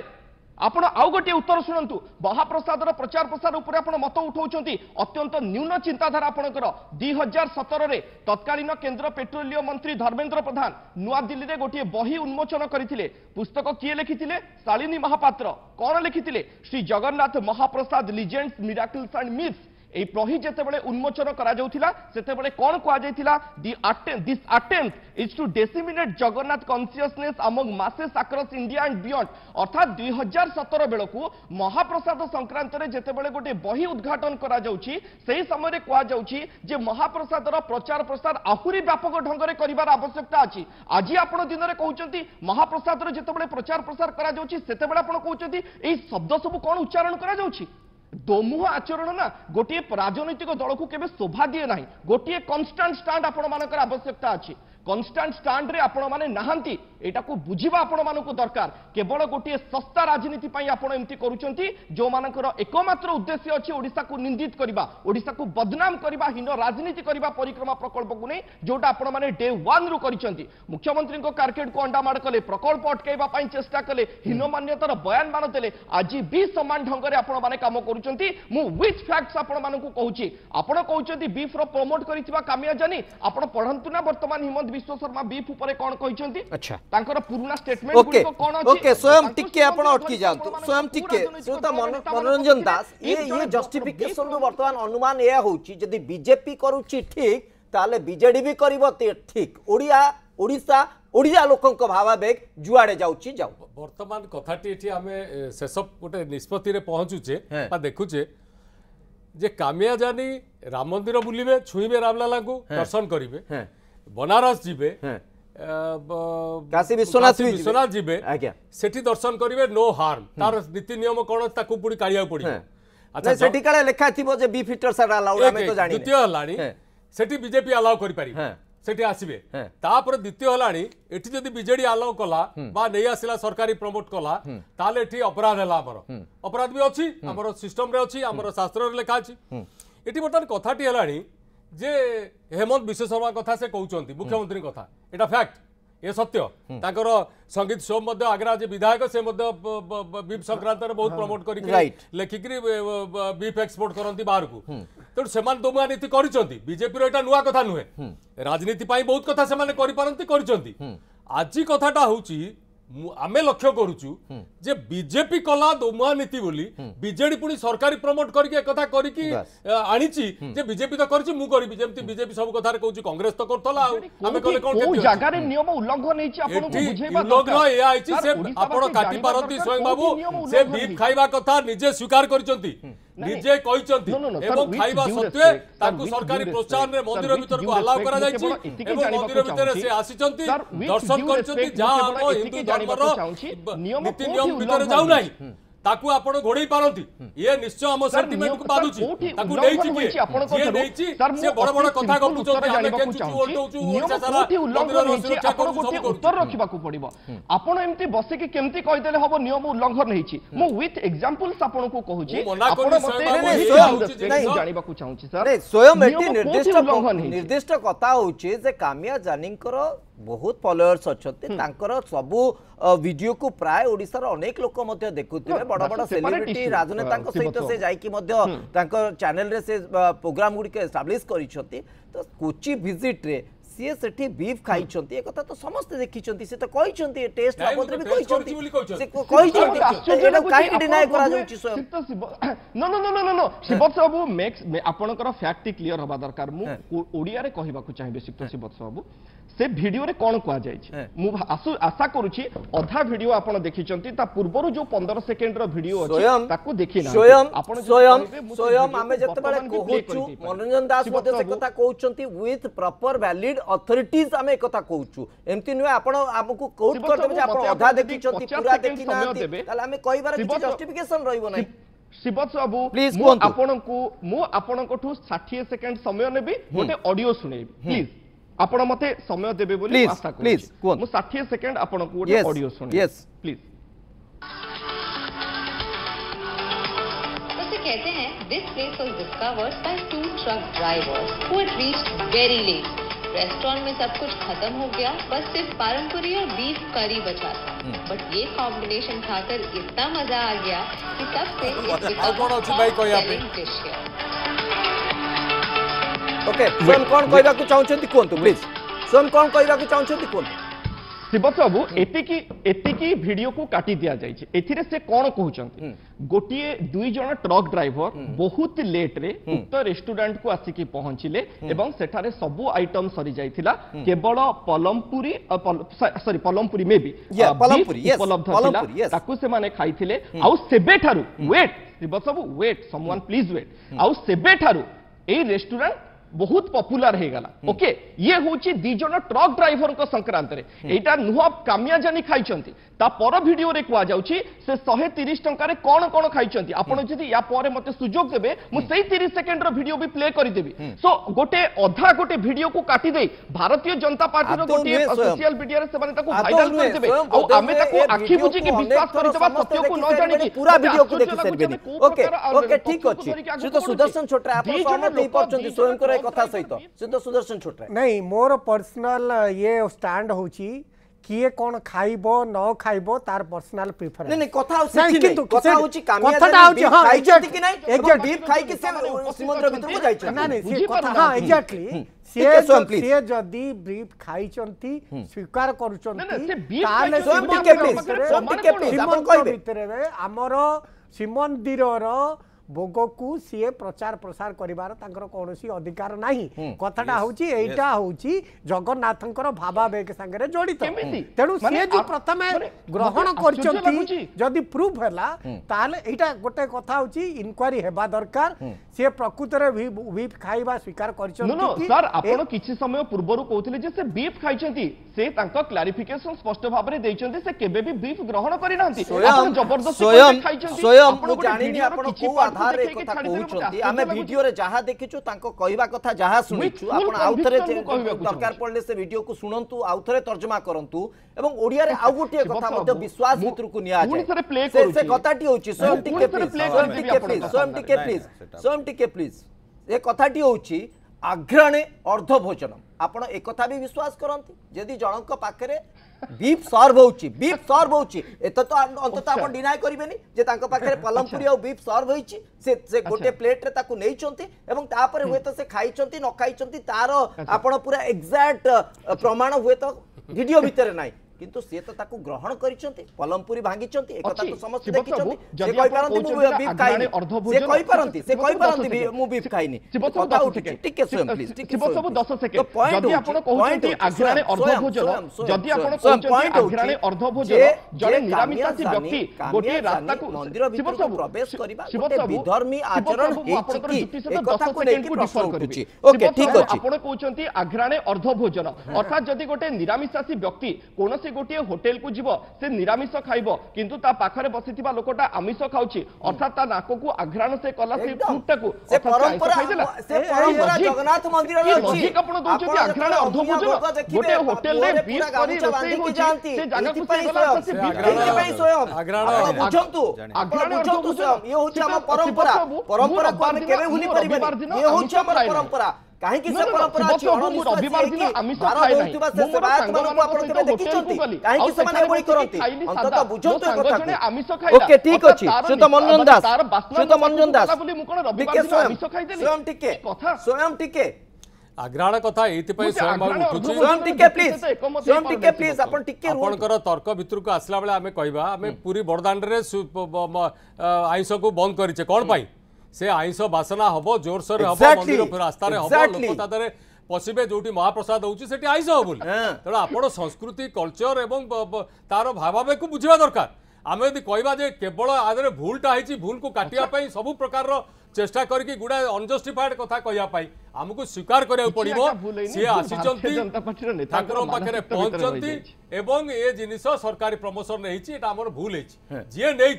C: ଆପଣ ଆଉ ଗୋଟିଏ ଉତ୍ତର ଶୁଣନ୍ତୁ ମହାପ୍ରସାଦର ପ୍ରଚାର ପ୍ରସାର ଉପରେ ଆପଣ ମତ ଉଠାଉଛନ୍ତି ଅତ୍ୟନ୍ତ ନ୍ୟୁନ ଚିନ୍ତାଧାରା ଆପଣଙ୍କର ଦୁଇ ହଜାର ସତରରେ ତତ୍କାଳୀନ କେନ୍ଦ୍ର ପେଟ୍ରୋଲିୟମ ମନ୍ତ୍ରୀ ଧର୍ମେନ୍ଦ୍ର ପ୍ରଧାନ ନୂଆଦିଲ୍ଲୀରେ ଗୋଟିଏ ବହି ଉନ୍ମୋଚନ କରିଥିଲେ ପୁସ୍ତକ କିଏ ଲେଖିଥିଲେ ଶାଳିନୀ ମହାପାତ୍ର କ'ଣ ଲେଖିଥିଲେ ଶ୍ରୀ ଜଗନ୍ନାଥ ମହାପ୍ରସାଦ ଲିଜେଣ୍ଡସ ମିରାକିଲ୍ସ ଆଣ୍ଡ ମିଥ୍ସ এই প্রহি যেতবে উন্মোচন করা সেতবে কণ কুযাই this attempt is to disseminate Jagannath consciousness among masses across India and beyond অর্থাৎ দুই হাজার সতর বেড়ক মহাপ্রসাদ সংক্রান্তরে যেতবে গোটে বহি উদ্ঘাটন করা সেই সময় কুযাই যে মহাপ্রসাদর প্রচার প্রসার আহুরি ব্যাপক ঢঙ্গরে করিবার আবশ্যকতা আছে আজি আপনার দিনরে কৌঁচ মহাপ্রসাদর যেতবে প্রচার প্রসার করা সেতবে আপনার কৌঁচ এই শব্দ সবু কোণ উচ্চারণ করা ଦୋମୁହ ଆଚରଣ ନା ଗୋଟିଏ ରାଜନୈତିକ ଦଳକୁ କେବେ ଶୋଭା ଦିଏ ନାହିଁ ଗୋଟିଏ କନଷ୍ଟାଣ୍ଟ ଷ୍ଟାଣ୍ଡ ଆପଣମାନଙ୍କର ଆବଶ୍ୟକତା ଅଛି কনস্টাট ষ্টাণ্ডରେ ଆପଣମାନେ ନାହାନ୍ତି ଏଇଟାକୁ ବୁଝିବା ଆପଣମାନଙ୍କୁ ଦରକାର କେବଳ ଗୋଟିଏ ଶସ୍ତା ରାଜନୀତି ପାଇଁ ଆପଣ ଏମିତି କରୁଛନ୍ତି ଯେଉଁମାନଙ୍କର ଏକମାତ୍ର ଉଦ୍ଦେଶ୍ୟ ଅଛି ଓଡ଼ିଶାକୁ ନିନ୍ଦିତ କରିବା ଓଡ଼ିଶାକୁ ବଦନାମ କରିବା ହୀନ ରାଜନୀତି କରିବା ପରିକ୍ରମା ପ୍ରକଳ୍ପକୁ ନେଇ ଯେଉଁଟା ଆପଣମାନେ ଡେ ୱାନ୍ରୁ କରିଛନ୍ତି ମୁଖ୍ୟମନ୍ତ୍ରୀଙ୍କ କାର୍କେଟକୁ ଅଣ୍ଡାମାଡ଼ କଲେ ପ୍ରକଳ୍ପ ଅଟକାଇବା ପାଇଁ ଚେଷ୍ଟା କଲେ ହୀନମାନ୍ୟତାର ବୟାନମାନ ଦେଲେ ଆଜି ବି ସମାନ ଢଙ୍ଗରେ ଆପଣମାନେ କାମ କରୁଛନ୍ତି ମୁଁ ୱିଥ୍ ଫ୍ୟାକ୍ଟସ୍ ଆପଣମାନଙ୍କୁ କହୁଛି ଆପଣ କହୁଛନ୍ତି ବିଫ୍ର ପ୍ରମୋଟ୍ କରିଥିବା କାମିଆ ଜାନି ଆପଣ ପଢ଼ନ୍ତୁ ନା ବର୍ତ୍ତମାନ ହିମନ୍ତ ବିଶ୍ୱ ଶର୍ମା ବିଫ୍ ଉପରେ କଣ
A: କହିଛନ୍ତି ତାଙ୍କର ପୁରୁଣା ଷ୍ଟେଟମେଣ୍ଟ ଗୁଡ଼ିକ କଣ ଅଛି ଓକେ ସ୍ୱୟଂ ଟିକେ ଆପଣ ଅଟକି ଯାଆନ୍ତୁ ସ୍ୱୟଂ ଟିକେ ଶ୍ରୋତା ମନୋରଞ୍ଜନ ଦାସ ଇଏ ଇଏ ଜଷ୍ଟିଫିକେସନରୁ ବର୍ତ୍ତମାନ ଅନୁମାନ ଏହା ହେଉଛି ଯଦି ବିଜେପି କରୁଛି ଠିକ୍ ତାହେଲେ ବିଜେଡି ବି କରିବ ଠିକ୍ ଓଡ଼ିଆ ଓଡ଼ିଶା ଓଡ଼ିଆ ଲୋକଙ୍କ ଭାବାବେଗ ଯୁଆଡ଼େ ଯାଉଛି ଯାଉ
D: ବର୍ତ୍ତମାନ କଥାଟି ଏଠି ଆମେ ଶେଷ ଗୋଟେ ନିଷ୍ପତ୍ତିରେ ପହଞ୍ଚୁଛେ ବା ଦେଖୁଛେ যে কামিয়া জানি রাম মন্দির বুলিবে ছুঁইবে রামলালাকে দর্শন করবে হ্যাঁ বনারস যাবে হ্যাঁ। কাশী বিশ্বনাথ বিশ্বনাথ যাবে সেটি দর্শন করবে নো হার্ম তার নীতি নিয়ম কোণ তাকে পুড়ি কাড়িয়া পড়িব আচ্ছা সেটি
A: কালে লেখা থিব যে বি ফিটর সারা আলাউড আমি তো জানি দ্বিতীয়
D: হলানি সেটি বিজেপি আলাউ করি পারি সেটি আসবে তাপরে দ্বিতীয় হলানি এটি যদি বিজেডি আলাউ কলা বা নেই আসিলা সরকারি প্রমোট কলা তাহলে এটি অপরাধ হলা আমার অপরাধ বি অছি আমার সিস্টম রে অছি আমার শাস্ত্র লেখা আছে এটি বর্তমান কথাটি হলানি যে হেমন্ত বিশ্ব শর্মা কথা সে কৌন মুখ্যমন্ত্রী কথা এটা ফ্যাক্ট এ সত্য তাঁর সঙ্গীত শো মধ্যে আগ্রা যে বিধায়ক সে বিফ সংক্রান্ত বহু প্রমোট করি লেখিকি বিফ এক্সপোর্ট করতে বাহারকু তেমন সে দোমুয়া নীতি করছেন বিজেপি এটা নূয়া কথা নুহে রাজনীতি বহু কথা সে করে করছেন আজি কথাটা হচ্ছে ଆମେ ଲକ୍ଷ୍ୟ କରୁଛୁ ଯେ ବିଜେପି କଲା ଦୋମୁହା ନୀତି ବୋଲି ବିଜେଡି ପୁଣି ସରକାରୀ ପ୍ରମୋଟ କରିକି ଏକଥା କରିକି ଆଣିଛି ଯେ ବିଜେପି ତ କରିଛି ମୁଁ କରିବି ଯେମିତି ବିଜେପି ସବୁ କଥାରେ କହୁଛି କଂଗ୍ରେସ ତ କରୁଥିଲା ଆଉ ଆମେ କଲେ କଣ
C: ଉଲ୍ଲଘନ ଏହା ହେଇଛି ସେ ଆପଣ କାଟିପାରନ୍ତି ସ୍ୱୟଂ ବାବୁ ସେ
D: ବିପ୍ ଖାଇବା କଥା ନିଜେ ସ୍ୱୀକାର କରିଛନ୍ତି নিজে କହିଛନ୍ତି এবং ଖାଇବା ସତ୍ତ୍ୱେ ତାଙ୍କୁ ସରକାରୀ ପ୍ରୋତ୍ସାହନରେ ମନ୍ଦିର ଭିତରକୁ ଆଲାଉ କରାଯାଇଛି ଏବଂ ମନ୍ଦିର ଭିତରେ ସେ ଆସିଛନ୍ତି ଦର୍ଶନ କରିଛନ୍ତି ଯାହା ଆମ ହିନ୍ଦୁ ଧର୍ମର ନୀତି ନିୟମ ଭିତରେ ଯାଉନାହିଁ ତାକୁ ଆପଣ ଘୋଡେଇ ପାରନ୍ତି ଇଏ ନିଶ୍ଚୟ ଆମ ସେଣ୍ଟିମେଣ୍ଟକୁ ବାଧୁଛି ତାକୁ ନେଇଛି କିଏ ଯିଏ ନେଇଛି ସେ ବଡ ବଡ କଥା କହୁଛନ୍ତି ଆମେ କେଞ୍ଚୁଛୁ ଓଲଟଉଛୁ ଓଡ଼ିଶା ସାରା ମନ୍ଦିରର ସୁରକ୍ଷା କରୁଛୁ ସବୁ
C: ଉତ୍ତର ରଖିବାକୁ ପଡିବ ଆପଣ ଏମିତି ବସିକି କେମିତି କହିଦେଲେ ହବ ନିୟମ ଉଲ୍ଲଂଘନ ହେଇଛି ମୁଁ ୱିଥ୍ ଏକ୍ସାମ୍ପଲ୍ସ ଆପଣଙ୍କୁ କହୁଛି ଆପଣ ଜାଣିବାକୁ ଚାହୁଁଛି ସାର୍
A: ସ୍ୱୟଂ ଏଠି ନିର୍ଦ୍ଦିଷ୍ଟ ନିର୍ଦ୍ଦିଷ୍ଟ କଥା ହଉଛି ଯେ କାମିଆ ଜାନିଙ୍କର ବହୁତ ଫଲୋଅର୍ସ ଅଛନ୍ତି ତାଙ୍କର ସବୁ ଭିଡିଓକୁ ପ୍ରାୟ ଓଡ଼ିଶାର ଅନେକ ଲୋକ ମଧ୍ୟ ଦେଖୁଥିବେ ବଡ଼ ବଡ଼ ସେଲିବ୍ରିଟି ରାଜନେତାଙ୍କ ସହିତ ସେ ଯାଇକି ମଧ୍ୟ ତାଙ୍କ ଚ୍ୟାନେଲରେ ସେ ପ୍ରୋଗ୍ରାମ ଗୁଡ଼ିକ ଏଷ୍ଟାବ୍ଲିଶ କରିଛନ୍ତି ତ କୋଚି ଭିଜିଟ୍ରେ সি সেটি বিফ খাইছেন এ কথা তো সমস্ত দেখিছেন সে তো কইছেন এ টেস্ট বাবদরে বি কইছেন সে কইছেন এটা কাই ডিনাই করা যাচ্ছে so no no no no no
C: শিবত বাবু মেক্স আপনকৰ ফ্যাক্ট ক্লিয়ার হবা দরকার মু ওড়িয়ারে কহিবাকু চাইবে শিবত শিবত বাবু সে ভিডিওরে কোন কোয়া যাইছে মু আশা করুছি অধা ভিডিও আপন দেখিছেন তা পূর্বরু যে 15 সেকেন্ডৰ ভিডিও আছে তাকু দেখি না আপন স্বয়ং
A: স্বয়ং আমি যেতবেলে কহুচু মনোরঞ্জন দাস মধ্যে সে কথা কহুচন্তি উইথ প্রপার ভ্যালিড ଅଥରିଟିଜ୍ ଆମେ ଏକଥା କହୁଛୁ ଏମିତି ନୁହେଁ ଆପଣ ଆମକୁ କୋର୍ଟ କରିଦେବେ ଯେ ଆପଣ ଅଧା ଦେଖିଛନ୍ତି ପୁରା ଦେଖିନାହାନ୍ତି ତାହେଲେ ଆମେ କହିବାର କିଛି ଜଷ୍ଟିଫିକେସନ୍ ରହିବ ନାହିଁ
C: ଶିବତ ବାବୁ ମୁଁ ଆପଣଙ୍କୁ ମୁଁ ଆପଣଙ୍କଠୁ ଷାଠିଏ ସେକେଣ୍ଡ ସମୟ ନେବି ଗୋଟେ ଅଡିଓ ଶୁଣେଇବି ପ୍ଲିଜ ଆପଣ ମତେ ସମୟ ଦେବେ ବୋଲି ଆଶା କରୁଛି ମୁଁ ଷାଠିଏ ସେକେଣ୍ଡ ଆପଣଙ୍କୁ ଗୋଟେ ଅଡିଓ ଶୁଣେଇବି ପ୍ଲିଜ
A: कहते हैं this place was discovered by two truck drivers who had reached very late restaurant में सब कुछ खत्म हो गया बस सिर्फ
C: पारमपुरी और बीफ करी बचा था बट हम्म। ये कॉम्बिनेशन खाकर इतना मजा आ गया
F: कि तब से
A: ओके सोन कौन कहवाकू चाहते कहतु प्लीज सोन कौन कहवाकू चाहते कहतु
C: শিବତ ବାବୁ ଏତିକି ଏତିକି ଭିଡିଓକୁ କାଟି ଦିଆଯାଇଛି ଏଥିରେ ସେ କଣ କହୁଛନ୍ତି ଗୋଟିଏ ଦୁଇ ଜଣ ଟ୍ରକ୍ ଡ୍ରାଇଭର ବହୁତ ଲେଟ୍ରେ ଉକ୍ତ ରେଷ୍ଟୁରାଣ୍ଟକୁ ଆସିକି ପହଞ୍ଚିଲେ ଏବଂ ସେଠାରେ ସବୁ ଆଇଟମ ସରିଯାଇଥିଲା କେବଳ ପଲମପୁରୀ ସରି ପଲମପୁରୀ ମେ ବି ଉପଲବ୍ଧ ଥିଲା ତାକୁ ସେମାନେ ଖାଇଥିଲେ ଆଉ ସେବେଠାରୁ ୱେଟ୍ ଶିବତ ବାବୁ ୱେଟ୍ ସମୱାନ ପ୍ଲିଜ ୱେଟ୍ ଆଉ ସେବେଠାରୁ ଏଇ ରେଷ୍ଟୁରାଣ୍ଟ बहुत पपुलर ओके ये हूँ दिज ट्रक ड्राइवर संक्रांत यहाँ नुह कामियाजानी खाई पर भिडियो कहु तीस टकरे कौन कौन खाई आपड़ी मत सुजोग देते तीस सेकेंड रिडियो भी प्ले करदेवि सो गोटे अधा गोटे भिड को काटिदे भारतीय जनता पार्टी गोटे सोशियाल भाइराल करदे आखि बुझी विश्वास कर
A: सुदर्शन छोटा स्वयं কথা সহিত সে তো সুদর্শন ছোট নাই
E: মোর পার্সোনাল ইয়ে স্ট্যান্ড হচ্ছে কিয়ে কোন খাইব ন খাইব তার পার্সোনাল প্রিফারেন্স নাই কথা হচ্ছে কিন্তু কথা হচ্ছে কামিয়া কথাটা হচ্ছে হ্যাঁ এক্স্যাক্ট কি নাই এবং ডিপ খাই কি সে সমুদ্র ভিতরକୁ যাইছে না না সে কথা হ্যাঁ এক্স্যাক্টলি সে সে যদি ব্রিফ খাইছন্তি স্বীকার করুছন্তি তাহলে সোম টিকে প্লিজ সোম টিকে প্লিজ আপন কইবে ভিতরে আমার শ্রীমন্দিরর भोग को सीए प्रचार प्रसार करार जगन्नाथ भावाबेग सांग जड़ित तेणु सी जो प्रथम ग्रहण कर इनक्वारी हवा दरकार हम्म। सी प्रकृत बीफ खाइबा स्वीकार कर
C: स्पष्ट भाव से जबरदस्त स्वयं ଆଧାରରେ କଥା କହୁଛନ୍ତି ଆମେ ଭିଡିଓରେ
A: ଯାହା ଦେଖିଛୁ ତାଙ୍କ କହିବା କଥା ଯାହା ଶୁଣିଛୁ ଆପଣ ଆଉଥରେ ଦରକାର ପଡ଼ିଲେ ସେ ଭିଡିଓକୁ ଶୁଣନ୍ତୁ ଆଉଥରେ ତର୍ଜମା କରନ୍ତୁ ଏବଂ ଓଡ଼ିଆରେ ଆଉ ଗୋଟିଏ କଥା ମଧ୍ୟ ବିଶ୍ୱାସ ଭିତରକୁ ନିଆଯାଏ ସେ କଥାଟି ହେଉଛି ସ୍ୱୟଂ ଟିକେ ସ୍ୱୟଂ ଟିକେ ପ୍ଲିଜ୍ ସ୍ୱୟଂ ଟିକେ ପ୍ଲିଜ୍ ସ୍ୱୟଂ ଟିକେ ପ୍ଲିଜ୍ ଏ କଥାଟି ହେଉଛି ଆଘ୍ରାଣେ ଅର୍ଦ୍ଧ ଭୋଜନମ୍ ଆପଣ ଏକଥା ବି ବିଶ୍ୱାସ କରନ୍ତି ଯଦି ଜଣଙ୍କ ପାଖରେ বিফ সর্ভ হচ্ছে বিফ সর্ভ হচ্ছে এত তো অন্তত আপনার ডিনাই করবেনি যে তাঁর পাখে পলমপুরি আউ বিফ সর্ভ হয়েছে সে সে গোটে প্লেট্রে তাকে নেইছেন এবং তাপরে হুয়েত সে খাইছেন ন খাইছেন তার আপনার পুরা এক্সাক্ট প্রমাণ হুয়েত ভিডিও ভিতরে নাই କିନ୍ତୁ ସିଏ ତ ତାକୁ ଗ୍ରହଣ କରିଛନ୍ତି ପଲମପୁରୀ ଭାଙ୍ଗିଛନ୍ତି ଏକଥା ତ ସମସ୍ତେ ଦେଖିଛନ୍ତି ସେ କହିପାରନ୍ତି ମୁଁ ବିଫ୍ ଖାଇନି ସେ କହିପାରନ୍ତି ସେ କହିପାରନ୍ତି ମୁଁ ବିଫ୍ ଖାଇନି କଥା ଉଠିଛି ଟିକେ ସ୍ୱୟଂ ପ୍ଲିଜ ଟିକେ ସବୁ 10 ସେକେଣ୍ଡ ଯଦି ଆପଣ କହୁଛନ୍ତି ଆଗ୍ରାରେ ଅର୍ଦ୍ଧଭୋଜନ ଯଦି ଆପଣ
C: କହୁଛନ୍ତି ଆଗ୍ରାରେ ଅର୍ଦ୍ଧଭୋଜନ ଜଣେ ନିରାମିଷାଶୀ ବ୍ୟକ୍ତି ଗୋଟିଏ ରାସ୍ତାକୁ
A: ମନ୍ଦିର ଭିତରକୁ ପ୍ରବେଶ କରିବା ଗୋଟେ ବିଧର୍ମୀ ଆଚରଣ ହେଇଛି କି ଏ କଥାକୁ ନେଇକି ପ୍ରଶ୍ନ ଉଠୁଛି
C: ଓକେ ଠିକ ଅଛି ଆପଣ କହୁଛନ୍ତି ଆଗ୍ରାରେ ଅର୍ଦ୍ଧଭୋଜନ ଅର୍ଥାତ ଯଦି ଗୋଟେ ନିରାମିଷାଶୀ ବ୍ୟକ୍ତି କୌଣସି গোটিয়ে হোটেলকু যাব সে নিরামিষ খাইব কিন্তু তা পাখে বসিথিবা লোকটা আমিষ খাউছি অর্থাৎ তা নাককু আঘ্রাণ সে কলা সেই ফুডটাকু
A: জগন্নাথ মন্দির ଆପଣ ଦଉଛନ୍ତି ଆଗ୍ରାଣ ଅର୍ଦ୍ଧଭୋଜନ ଗୋଟେ ହୋଟେଲରେ ବିଫ୍ କରି ରୋଷେଇ ହଉଛି ସେ ଜାଗାକୁ ସେ ଗଲା ସେ ପାଇଁ
D: ସ୍ୱୟଂ ଆଗ୍ରାଣ ବୁଝନ୍ତୁ ଆଗ୍ରାଣ ବୁଝନ୍ତୁ
A: ସ୍ୱୟଂ ଇଏ ହଉଛି ଆମ ପରମ୍ପରା ପରମ୍ପରାକୁ ଆମେ କେବେ ଭୁଲି ପାରିବାନି ଇଏ ହଉଛି ଆମର ପରମ୍ପରା କାହିଁକି ସେ ପରମ୍ପରା ଅଛି ରବିବାର ଦିନ ଆମିଷ ଖାଏ ନାହିଁ ମୁଁ ମୋର ସାଙ୍ଗମାନଙ୍କୁ ଆପଣ କେବେ ଦେଖିଛନ୍ତି କାହିଁକି ସେମାନେ ଏଭଳି କରନ୍ତି ଅନ୍ତତ ବୁଝନ୍ତୁ ଏ କଥାକୁ ଆମିଷ ଖାଇଲା ଓକେ ଠିକ ଅଛି ସେ ତ ମନୋରଞ୍ଜନ ଦାସ ସେ ତ ମନୋରଞ୍ଜନ ଦାସ ବୋଲି ମୁଁ କ'ଣ ରବିବାର ଦିନ ଆମିଷ ଖାଇଦେଲି ସ୍ୱୟଂ ଟିକେ ସ୍ୱୟଂ ଟିକେ
D: ଆଗ୍ରହଣ କଥା ଏଇଥିପାଇଁ ସ୍ୱୟଂ ବାବୁ ଉଠୁଛି ସ୍ୱୟଂ ଟିକେ ପ୍ଲିଜ ସ୍ୱୟଂ ଟିକେ ପ୍ଲିଜ ଆପଣ ଟିକେ ଆପଣଙ୍କର ତର୍କ ଭିତରକୁ ଆସିଲା ବେଳେ ଆମେ କହିବା ଆମେ ପୁରୀ ବଡ଼ଦାଣ୍ଡରେ ଆଇଁଷକୁ ବନ୍ଦ କରିଛେ କ'ଣ ପାଇଁ সে আইঁষ বাসনা হব জোরসোরে হব মন্দির রাস্তায় হব লোক তা দেহে পশিবে যেটি মহাপ্রসাদ হচ্ছে সেটি আইঁষ হব বলে তেমন আপনার সংস্কৃতি কলচর এবং তার ভাবাবেগ বুঝবা দরকার আমি যদি কহবা যে কেবল আদরে ভুলটা হয়েছি ভুলকু কাটিবা সবু প্রকার চেষ্টা করি গুড়া অনজস্টিফাইড কথা কহা আমি স্বীকার করা পড়ব সি আসছেন
C: ঠাকুর পাখে পৌঁছান
D: এবং এ জিনিস সরকারি প্রমোশন হয়েছি এটা আমার ভুল হয়েছি যে নেই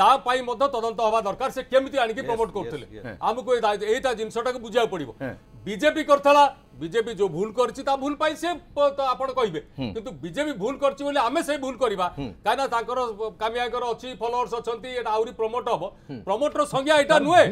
D: তা পাই মধ্য তদন্ত হওয়া দরকার সে কেমিতি আনিকি প্রমোট করুলে আমাকে এইটা জিনিসটাকে বুঝাইয়া পড়ব বিজেপি করতলা বিজেপি যে ভুল করছে তা ভুল পাই সে তো আপনার কহবে কিন্তু বিজেপি ভুল করছে বলে আমি সেই ভুল করা কিনা তাঁর কামিয়াকর অছি ফলোয়ার্স অনেক এটা আহরি প্রমোট হব প্রমোটর সংজ্ঞা এটা নুহে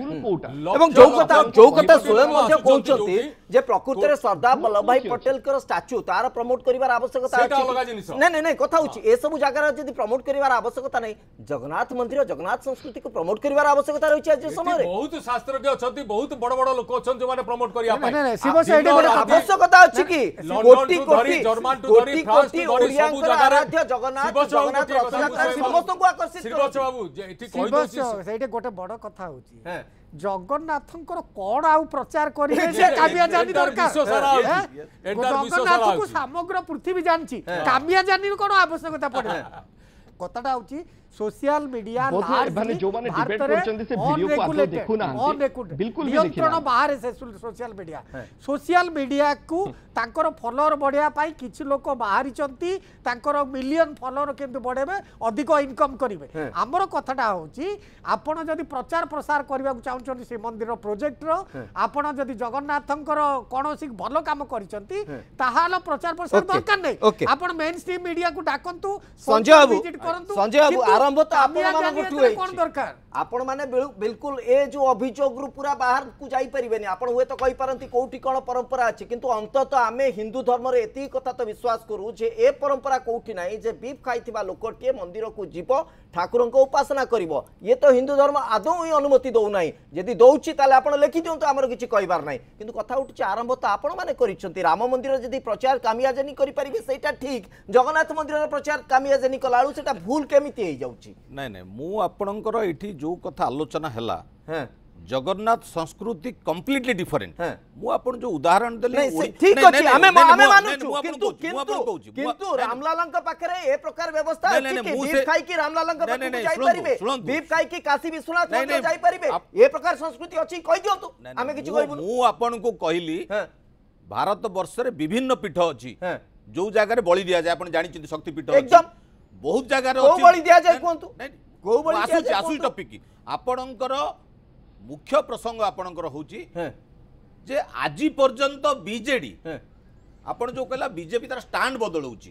D: এবং যে কথা যে কথা স্বয়ং মধ্যে কহুচন্তি
A: যে প্রকৃতরে সর্দার বল্লভভাই পটেল কর স্ট্যাচু তার প্রমোট করিবার আবশ্যকতা আছে জিনিস না না না কথা হচ্ছে এই এসব জায়গার যদি প্রমোট করিবার আবশ্যকতা নাই জগন্নাথ মন্দির জগন্নাথ সংস্কৃতি
D: কো প্রমোট করিবার আবশ্যকতা রয়েছে আজ সময় বহুত শাস্ত্রজ্ঞ অছন্তি বহুত বড় বড় লোক অছন্তি যে প্রমোট করিয়া ଆବଶ୍ୟକତା ଅଛି କି କୋଟି କୋଟି କୋଟି କୋଟି ଓଡ଼ିଆଙ୍କର ଆରାଧ୍ୟ ଜଗନ୍ନାଥ ଜଗନ୍ନାଥ ରଥଯାତ୍ରା ସମସ୍ତଙ୍କୁ ଆକର୍ଷିତ
E: ସେଇଠି ଗୋଟେ ବଡ଼ କଥା ହଉଛି ଜଗନ୍ନାଥଙ୍କର କଣ ଆଉ ପ୍ରଚାର କରିବେ ସେ କାମିଆଜାନି ଦରକାର ଜଗନ୍ନାଥଙ୍କୁ ସମଗ୍ର ପୃଥିବୀ ଜାଣିଛି କାମିଆଜାନି କଣ ଆବଶ୍ୟକତା ପଡିଲା କଥାଟା ହଉଛି সোশিয়াল মিডিয়া মানে যোমানে ডিবেট করছন্তি সে ভিডিও কো আপনি দেখু নাহান্তি বিলকুল বি দেখি না বাহারে সে সোশিয়াল মিডিয়া সোশিয়াল মিডিয়া কু তাঙ্কর ফলোয়ার বড়িয়া পাই কিছু লোক বাহারিছন্তি তাঙ্কর মিলিয়ন ফলোয়ার কেমতে বড়েবে অধিক ইনকম করিবে আমার কথাটা হচ্ছে আপন যদি প্রচার প্রসার করিবাকু চাহুছন্তি সেই মন্দির প্রজেক্টর আপন যদি জগন্নাথঙ্কর কোনসি ভালো কাম করিছন্তি তাহলে প্রচার প্রসার দরকার নাই আপন মেইন স্ট্রিম মিডিয়া কু ডাকন্তু সঞ্জয় বাবু সঞ্জয় বাবু আরম্ভ তো আপনার মান কোন দরকার
A: ଆପଣମାନେ ବିଲକୁଲ ଏ ଯେଉଁ ଅଭିଯୋଗରୁ ପୁରା ବାହାରକୁ ଯାଇପାରିବେନି ଆପଣ ହୁଏତ କହିପାରନ୍ତି କେଉଁଠି କ'ଣ ପରମ୍ପରା ଅଛି କିନ୍ତୁ ଅନ୍ତତଃ ଆମେ ହିନ୍ଦୁ ଧର୍ମରେ ଏତିକି କଥା ତ ବିଶ୍ୱାସ କରୁ ଯେ ଏ ପରମ୍ପରା କେଉଁଠି ନାହିଁ ଯେ ବିଫ୍ ଖାଇଥିବା ଲୋକଟିଏ ମନ୍ଦିରକୁ ଯିବ ଠାକୁରଙ୍କ ଉପାସନା କରିବ ଇଏ ତ ହିନ୍ଦୁ ଧର୍ମ ଆଦୌ ହିଁ ଅନୁମତି ଦେଉନାହିଁ ଯଦି ଦେଉଛି ତାହେଲେ ଆପଣ ଲେଖି ଦିଅନ୍ତୁ ଆମର କିଛି କହିବାର ନାହିଁ କିନ୍ତୁ କଥା ଉଠୁଛି ଆରମ୍ଭ ତ ଆପଣମାନେ କରିଛନ୍ତି ରାମ ମନ୍ଦିର ଯଦି ପ୍ରଚାର କାମିଆଜାନି କରିପାରିବେ ସେଇଟା ଠିକ୍ ଜଗନ୍ନାଥ ମନ୍ଦିରର ପ୍ରଚାର କାମିଆଜାନି କଲାବେଳକୁ ସେଇଟା ଭୁଲ କେମିତି ହେଇଯାଉଛି
B: ନାଇଁ ନାଇଁ ମୁଁ ଆପଣଙ୍କର ଏଠି जो कथा आलोचना है हाँ। जगन्नाथ संस्कृति कंप्लीटली डिफरेंट मु आपण जो उदाहरण देले ठीक अछि आमे आमे मानु किंतु किंतु किंतु
A: रामलालंक पाखरे ए प्रकार व्यवस्था अछि कि बीप खाई कि रामलालंक पाखरे जाई परिबे बीप खाई कि काशी विश्वनाथ पाखरे जाई परिबे ए प्रकार संस्कृति अछि कहि दियौ आमे किछु कहबो मु आपण को
B: कहली हाँ। भारत वर्ष रे विभिन्न पीठ अछि हाँ। जो जगह रे बलि दिया जाय आपण जानि छथि शक्ति पीठ अछि एकदम बहुत जगह रे अछि बलि दिया
A: जाय कोंतु नै ଆସୁଛି ଆସୁଛି
B: ଟପିକ ଆପଣଙ୍କର ମୁଖ୍ୟ ପ୍ରସଙ୍ଗ ଆପଣଙ୍କର ହଉଛି ଯେ ଆଜି ପର୍ଯ୍ୟନ୍ତ ବିଜେଡି ଆପଣ ଯୋଉ କହିଲା ବିଜେପି ତାର ଷ୍ଟାଣ୍ଡ ବଦଳଉଛି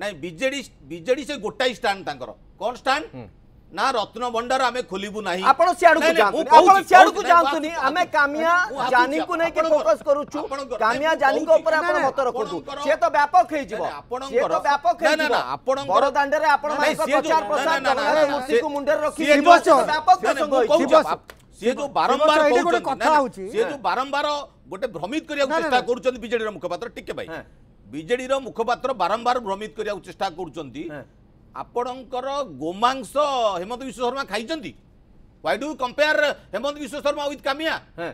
B: ନାଇଁ ବିଜେଡି ବିଜେଡି ସେ ଗୋଟାଏ ଷ୍ଟାଣ୍ଡ ତାଙ୍କର କଣ ଷ୍ଟାଣ୍ଡ ନା ରତ୍ନ ଭଣ୍ଡାର ଆମେ
A: ଖୋଲିବୁ ନାହିଁ ଆପଣ ସିଆଡକୁ ଯାଆନ୍ତୁନି ଆପଣ ସିଆଡକୁ ଯାଆନ୍ତୁନି ଆମେ କାମିଆ ଜାନିଙ୍କୁ ନେଇକି ଫୋକସ୍ କରୁଛୁ କାମିଆ ଜାନିଙ୍କ ଉପରେ ଆପଣ ମତ ରଖନ୍ତୁ ସିଏ ତ ବ୍ୟାପକ ହେଇଯିବ ସିଏ ତ ବ୍ୟାପକ ହେଇଯିବ ଆପଣଙ୍କର ଦାଣ୍ଡରେ ଆପଣ ମାନଙ୍କ ପ୍ରଚାର ପ୍ରସାର ଜଗନ୍ନାଥ ମୂର୍ତ୍ତିକୁ ମୁଣ୍ଡରେ ରଖି
B: ବ୍ୟାପକ ପ୍ରସଙ୍ଗ ହେଇଛି ସିଏ ଯୋଉ ବାରମ୍ବାର ସିଏ ଯୋଉ ବାରମ୍ବାର ଗୋଟେ ଭ୍ରମିତ କରିବାକୁ ଚେଷ୍ଟା କରୁଛନ୍ତି ବିଜେଡିର ମୁଖପାତ୍ର ଟିକେ ଭାଇ ବିଜେଡିର ମୁଖପାତ୍ର ବାରମ୍ବାର ଭ୍ରମିତ କରିବାକୁ ଚେଷ୍ଟା କରୁଛନ୍ତି ଆପଣଙ୍କର ଗୋମାଂସ ହେମନ୍ତ ବିଶ୍ୱ ଶର୍ମା ଖାଇଛନ୍ତି ହ୍ୱାଇ ଡୁ କମ୍ପେୟାର ହେମନ୍ତ ବିଶ୍ୱ ଶର୍ମା ୱିଥ୍ କାମିଆ ହଁ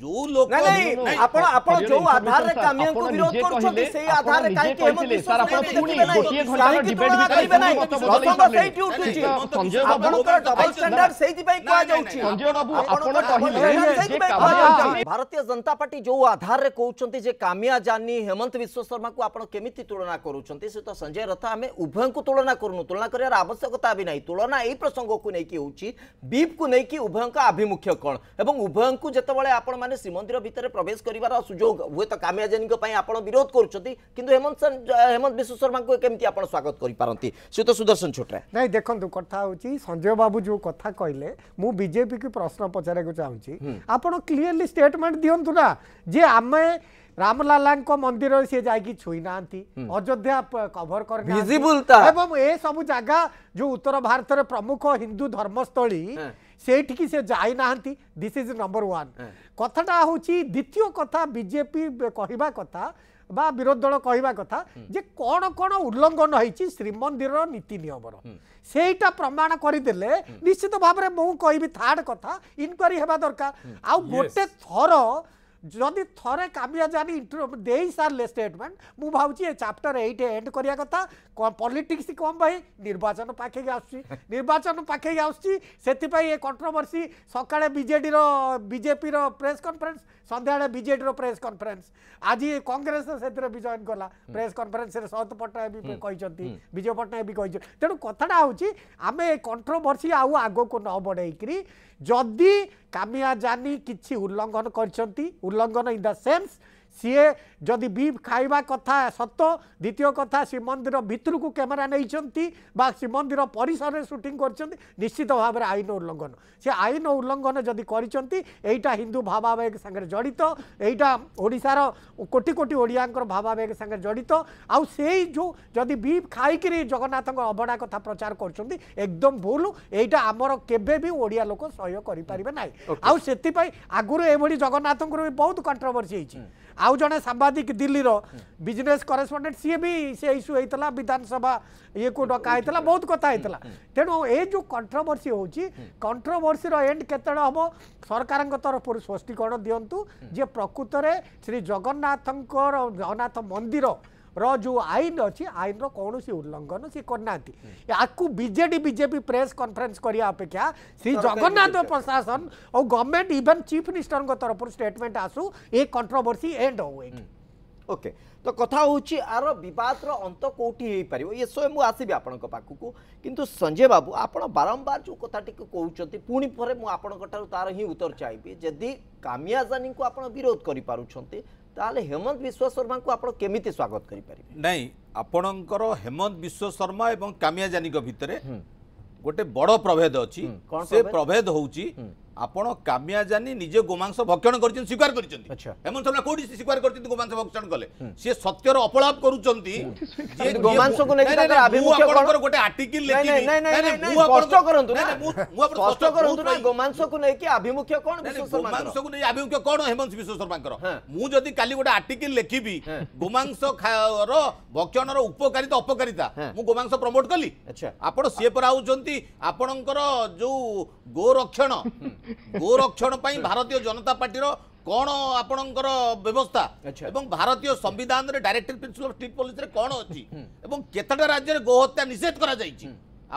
B: ଯୋଉ ଲୋକ ନାଇଁ ଆପଣ ଆପଣ ଯୋଉ ଆଧାରରେ କାମିଆଙ୍କୁ ବିରୋଧ କରୁଛନ୍ତି ସେଇ ଆଧାରରେ କାହିଁକି ହେମନ୍ତ ବିଶ୍ୱ ଆପଣ ପୁଣି
A: ଗୋଟିଏ ଘଣ୍ଟାର ଡିବେଟ୍ ବି କରିବେ ନାହିଁ ପ୍ରସଙ୍ଗ ସେଇଠି ଉଠୁଛି ଆପଣଙ୍କର ଡବଲ ଷ୍ଟାଣ୍ଡାର୍ଡ ସେଇଥିପାଇଁ କୁହାଯାଉଛି ଆପଣ କହିଲେ ଭାରତୀୟ ଜନତା ପାର୍ଟି ଯୋଉ ଆଧାରରେ କହୁଛନ୍ତି ଯେ କାମିଆ ଜାନି ହେମନ୍ତ ବିଶ୍ୱ ଶର୍ମାକୁ ଆପଣ କେମିତି ତୁଳନା କରୁଛନ୍ତି ସେ ତ ସଞ୍ଜୟ ରଥ ଆମେ ଉଭୟଙ୍କୁ ତୁଳନା କରୁନୁ ତୁଳନା କରିବାର ଆବଶ୍ୟକତା ବି ନାହିଁ ତୁଳନା ଏଇ ପ୍ରସଙ୍ଗକୁ ନେଇକି ହେଉଛି ବିପ୍କୁ ନେଇକି ଉଭୟଙ୍କ ଆଭିମୁଖ୍ୟ କ'ଣ ଏବଂ ଉଭୟଙ୍କୁ ଯେତେବେଳେ ଆପଣ ମାନେ ଶ୍ରୀମନ୍ଦିର ଭିତରେ ପ୍ରବେଶ କରିବାର ସୁଯୋଗ ହୁଏତ କାମିଆ ଜେନିଙ୍କ ପାଇଁ ଆପଣ ବିରୋଧ କରୁଛନ୍ତି କିନ୍ତୁ ହେମନ୍ତ ହେମନ୍ତ ବିଶ୍ୱ ଶର୍ମାଙ୍କୁ କେମିତି ଆପଣ ସ୍ୱାଗତ କରିପାରନ୍ତି ସେ ତ ସୁଦର୍ଶନ ଛୋଟରା
E: ନାଇଁ ଦେଖନ୍ତୁ କଥା ହେଉଛି ସଞ୍ଜୟ ବାବୁ ଯେଉଁ କଥା କହିଲେ ମୁଁ ବିଜେପିକୁ ପ୍ରଶ୍ନ ପଚାରିବାକୁ ଚାହୁଁଛି ଆପଣ କ୍ଲିୟରଲି ଷ୍ଟେଟମେଣ୍ଟ ଦିଅନ୍ତୁ ନା ଯେ ଆମେ রামলালাঙ্ক মন্দির সি যাই ছুঁই না অযোধ্যা কভর করে এবং এসব জায়গা যে উত্তর ভারতের প্রমুখ হিন্দু ধর্মস্থলী ସେଇଠିକି ସେ ଯାଇନାହାନ୍ତି ଦିସ୍ ଇଜ୍ ନମ୍ବର ୱାନ୍ କଥାଟା ହେଉଛି ଦ୍ୱିତୀୟ କଥା ବିଜେପି କହିବା କଥା ବା ବିରୋଧୀ ଦଳ କହିବା କଥା ଯେ କ'ଣ କ'ଣ ଉଲ୍ଲଙ୍ଘନ ହେଇଛି ଶ୍ରୀମନ୍ଦିରର ନୀତି ନିୟମର ସେଇଟା ପ୍ରମାଣ କରିଦେଲେ ନିଶ୍ଚିତ ଭାବରେ ମୁଁ କହିବି ଥାର୍ଡ଼ କଥା ଇନକ୍ୱାରି ହେବା ଦରକାର ଆଉ ଗୋଟେ ଥର जदि थे कामिया जानी दे सारे स्टेटमेंट मु भावी ये चैप्टर एट एंड करा कथा पॉलिटिक्स कम भाई निर्वाचन पाखे आसन पाखे आसपाई ये कंट्रोवर्सी सकाଳେ ବିଜେଡ଼ିର ବିଜେପିର ପ୍ରେସ୍ କନଫରେନ୍ସ ସନ୍ଧ୍ୟାବେଳେ ବିଜେଡ଼ିର ପ୍ରେସ୍ କନଫରେନ୍ସ ଆଜି କଂଗ୍ରେସ ସେଥିରେ ବି ଜଏନ୍ କଲା ପ୍ରେସ୍ କନଫରେନ୍ସରେ ଶରତ ପଟ୍ଟନାୟକ ବି କହିଛନ୍ତି ବିଜୟ ପଟ୍ଟନାୟକ ବି କହିଛନ୍ତି ତେଣୁ କଥାଟା ହେଉଛି ଆମେ ଏ କଣ୍ଟ୍ରୋଭର୍ସି ଆଉ ଆଗକୁ ନ ବଢ଼େଇକିରି ଯଦି କାମିଆ ଜାନି କିଛି ଉଲ୍ଲଙ୍ଘନ କରିଛନ୍ତି ଉଲ୍ଲଙ୍ଘନ ଇନ୍ ଦ ସେନ୍ସ ସିଏ ଯଦି ବି ଖାଇବା କଥା ସତ ଦ୍ୱିତୀୟ କଥା ଶ୍ରୀମନ୍ଦିର ଭିତରକୁ କ୍ୟାମେରା ନେଇଛନ୍ତି ବା ଶ୍ରୀମନ୍ଦିର ପରିସରରେ ସୁଟିଂ କରିଛନ୍ତି ନିଶ୍ଚିତ ଭାବରେ ଆଇନ ଉଲ୍ଲଙ୍ଘନ ସେ ଆଇନ ଉଲ୍ଲଙ୍ଘନ ଯଦି କରିଛନ୍ତି ଏଇଟା ହିନ୍ଦୁ ଭାବାବେଗ ସାଙ୍ଗରେ ଜଡ଼ିତ ଏଇଟା ଓଡ଼ିଶାର କୋଟି କୋଟି ଓଡ଼ିଆଙ୍କର ଭାବାବେଗ ସାଙ୍ଗରେ ଜଡ଼ିତ ଆଉ ସେଇ ଯେଉଁ ଯଦି ବି ଖାଇକିରି ଜଗନ୍ନାଥଙ୍କ ଅବଢ଼ା କଥା ପ୍ରଚାର କରୁଛନ୍ତି ଏକଦମ ଭୁଲ ଏଇଟା ଆମର କେବେ ବି ଓଡ଼ିଆ ଲୋକ ସହ୍ୟ କରିପାରିବେ ନାହିଁ ଆଉ ସେଥିପାଇଁ ଆଗରୁ ଏଭଳି ଜଗନ୍ନାଥଙ୍କର ବି ବହୁତ କଣ୍ଟ୍ରୋଭର୍ସି ହେଇଛି ଆଉ ଜଣେ ସାମ୍ବାଦିକ ଦିଲ୍ଲୀର ବିଜନେସ୍ କରେସ୍ପଣ୍ଡେଣ୍ଟ ସିଏ ବି ସେ ଇସ୍ୟୁ ହେଇଥିଲା ବିଧାନସଭା ଇଏକୁ ଡକା ହେଇଥିଲା ବହୁତ କଥା ହେଇଥିଲା ତେଣୁ ଏ ଯେଉଁ କଣ୍ଟ୍ରୋଭର୍ସି ହେଉଛି କଣ୍ଟ୍ରୋଭର୍ସିର ଏଣ୍ଡ କେତେବେଳେ ହେବ ସରକାରଙ୍କ ତରଫରୁ ସ୍ପଷ୍ଟୀକରଣ ଦିଅନ୍ତୁ ଯେ ପ୍ରକୃତରେ ଶ୍ରୀ ଜଗନ୍ନାଥଙ୍କର ଜଗନ୍ନାଥ ମନ୍ଦିର ର ଯେଉଁ ଆଇନ ଅଛି ଆଇନର କୌଣସି ଉଲ୍ଲଙ୍ଘନ ସେ କରିନାହାନ୍ତି ୟାକୁ ବିଜେଡି ବିଜେପି ପ୍ରେସ୍ କନଫରେନ୍ସ କରିବା ଅପେକ୍ଷା ଶ୍ରୀ ଜଗନ୍ନାଥ ପ୍ରଶାସନ ଆଉ ଗଭର୍ଣ୍ଣମେଣ୍ଟ ଇଭେନ୍ ଚିଫ୍ ମିନିଷ୍ଟରଙ୍କ ତରଫରୁ ଷ୍ଟେଟମେଣ୍ଟ ଆସୁ ଏ
A: କଣ୍ଟ୍ରୋଭର୍ସି ଏଣ୍ଡ ହଉ ଏଠି ଓକେ ତ କଥା ହେଉଛି ଆର ବିବାଦର ଅନ୍ତ କେଉଁଠି ହେଇପାରିବ ଏ ସ୍ୱୟଂ ମୁଁ ଆସିବି ଆପଣଙ୍କ ପାଖକୁ କିନ୍ତୁ ସଞ୍ଜୟ ବାବୁ ଆପଣ ବାରମ୍ବାର ଯେଉଁ କଥାଟିକୁ କହୁଛନ୍ତି ପୁଣି ପରେ ମୁଁ ଆପଣଙ୍କଠାରୁ ତାର ହିଁ ଉତ୍ତର ଚାହିଁବି ଯଦି କାମିଆଜାନୀଙ୍କୁ ଆପଣ ବିରୋଧ କରିପାରୁଛନ୍ତି ତାହେଲେ ହେମନ୍ତ ଶର୍ମାଙ୍କୁ ଆପଣ କେମିତି ସ୍ୱାଗତ କରିପାରିବେ ନାଇଁ ଆପଣଙ୍କର
B: ହେମନ୍ତ ବିଶ୍ୱ ଶର୍ମା ଏବଂ କାମିଆ ଜାନିଙ୍କ ଭିତରେ ଗୋଟେ ବଡ଼ ପ୍ରଭେଦ ଅଛି ସେ ପ୍ରଭେଦ ହେଉଛି ଆପଣ କାମିଆ ଜାନି ନିଜେ ଗୋମାଂସ ଭକ୍ଷଣ କରିଛନ୍ତି ସ୍ୱୀକାର କରିଛନ୍ତି ହେମନ୍ତ ଶର୍ମା କୋଉଠି ସ୍ୱୀକାର କରିଛନ୍ତି ଗୋମାଂସ ଭକ୍ଷଣ କଲେ ସିଏ ସତ୍ୟର ଅପଳାପ କରୁଛନ୍ତି
A: ଆଭିମୁଖ୍ୟ କଣ ଶର୍ମାଙ୍କର
B: ମୁଁ ଯଦି କାଲି ଗୋଟେ ଆର୍ଟିକିଲ ଲେଖିବି ଗୋମାଂସ ଭକ୍ଷଣର ଉପକାରିତା ଅପକାରିତା ମୁଁ ଗୋମାଂସ ପ୍ରମୋଟ କଲି ଆପଣ ସିଏ ପରା ଆଉଛନ୍ତି ଆପଣଙ୍କର ଯୋଉ ଗୋରକ୍ଷଣ ଗୋରକ୍ଷଣ ପାଇଁ ଭାରତୀୟ ଜନତା ପାର୍ଟିର କ'ଣ ଆପଣଙ୍କର ବ୍ୟବସ୍ଥା ଏବଂ ଭାରତୀୟ ସମ୍ବିଧାନରେ ଡାଇରେକ୍ଟର ପ୍ରିନ୍ସିପାଲ ଅଫ୍ ଷ୍ଟେଟ୍ ପଲିସିରେ କ'ଣ ଅଛି ଏବଂ କେତେଟା ରାଜ୍ୟରେ ଗୋହତ୍ୟା ନିଷେଧ କରାଯାଇଛି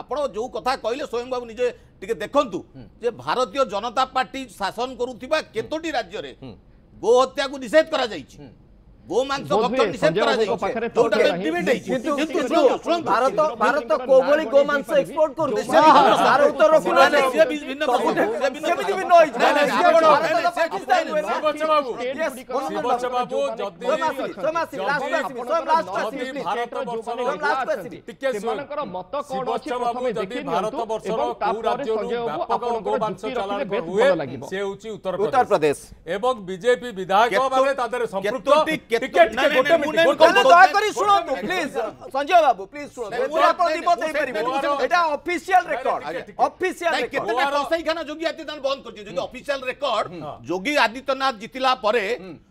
B: ଆପଣ ଯେଉଁ କଥା କହିଲେ ସ୍ୱୟଂ ବାବୁ ନିଜେ ଟିକେ ଦେଖନ୍ତୁ ଯେ ଭାରତୀୟ ଜନତା ପାର୍ଟି ଶାସନ କରୁଥିବା କେତୋଟି ରାଜ୍ୟରେ ଗୋହତ୍ୟାକୁ ନିଷେଧ କରାଯାଇଛି ଗୋମାଂସ ଭକ୍ତ ନିଷେଧ କରାଯାଇଛି ଯୋଉଟା ଡିବେଟ୍ ହେଇଛି କିନ୍ତୁ ଭାରତ
A: ଉତ୍ତର ରଖୁନାହାନ୍ତି ସିଏ
B: ଭିନ୍ନ କେମିତି
A: ଭିନ୍ନ
D: ଉତ୍ତରପ୍ରଦେଶ ଏବଂ ବିଜେପି ବିଧାୟକ ମାନେ ତା ଦେହରେ ସମ୍ପୃକ୍ତ ଟିକେଟ ଦୟା କରି ଶୁଣନ୍ତୁ ପ୍ଲିଜ
A: ସଞ୍ଜୟ ବାବୁ ପ୍ଲିଜ ଶୁଣନ୍ତୁ ଆପଣ ଦିବସ ହେଇପାରିବେ ଏଇଟା ଅଫିସିଆଲ ରେକର୍ଡ ଅଫିସିଆଲ କେତେଟା
B: କସାଇଖାନା ଯୋଗୀ ଆଦିତ୍ୟନାଥ ବନ୍ଦ କରିଛି ଯଦି ଅଫିସିଆଲ ରେକର୍ଡ ଯୋଗୀ ଆଦିତ୍ୟନାଥ ଜିତିଲା ପରେ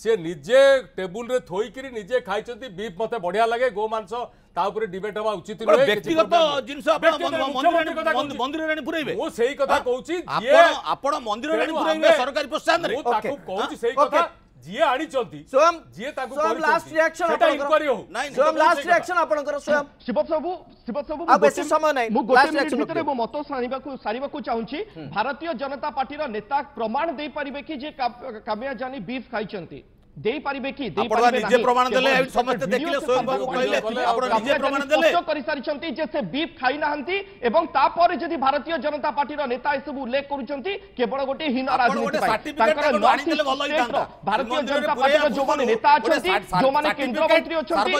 D: সে নিজে টেবুলরে থইকি নিজে খাইছেন বিফ মতো বড়িয়া লাগে গো মাংস তা উপরে ডিবেট হওয়া উচিত নয় ব্যক্তিগত জিনিস আপনি
B: মন্দির রানী পুরাইবে ও সেই কথা কହୁছি আপন আপন মন্দির রানী পুরাইবে সরকারি প্রস্থান রে তাকু কହୁছি
D: সেই কথা जिए आनी चलती स्वयं जिए ताको स्वयं लास्ट रिएक्शन आपन करो इंक्वायरी हो लास्ट रिएक्शन
C: आपन करो स्वयं शिवप सबु शिवप सबु अब ऐसे समय नहीं मु गोटे मिनट भीतर मु मत सानिबा को सारिबा को चाहू छी भारतीय जनता पार्टी रा नेता प्रमाण दे परिबे कि जे काम्या जानी बीफ खाइ छंती দেই পারিবে কি দেই পারিবে আপন নিজে প্রমাণ দেলে সমস্ত দেখিলে স্বয়ং বাবু কইলে আপন নিজে প্রমাণ দেলে স্পষ্ট করি সারিছন্তি যে সে বিপ খাই নাহান্তি এবং তারপরে যদি ভারতীয় জনতা পার্টির নেতা এসব উল্লেখ করুচন্তি কেবল গোটি হীন রাজনীতি পাই তাঙ্কর নর্থ ভাল হইতান্তা ভারতীয় জনতা পার্টির যোমানে নেতা আছন্তি যোমানে কেন্দ্র মন্ত্রী অছন্তি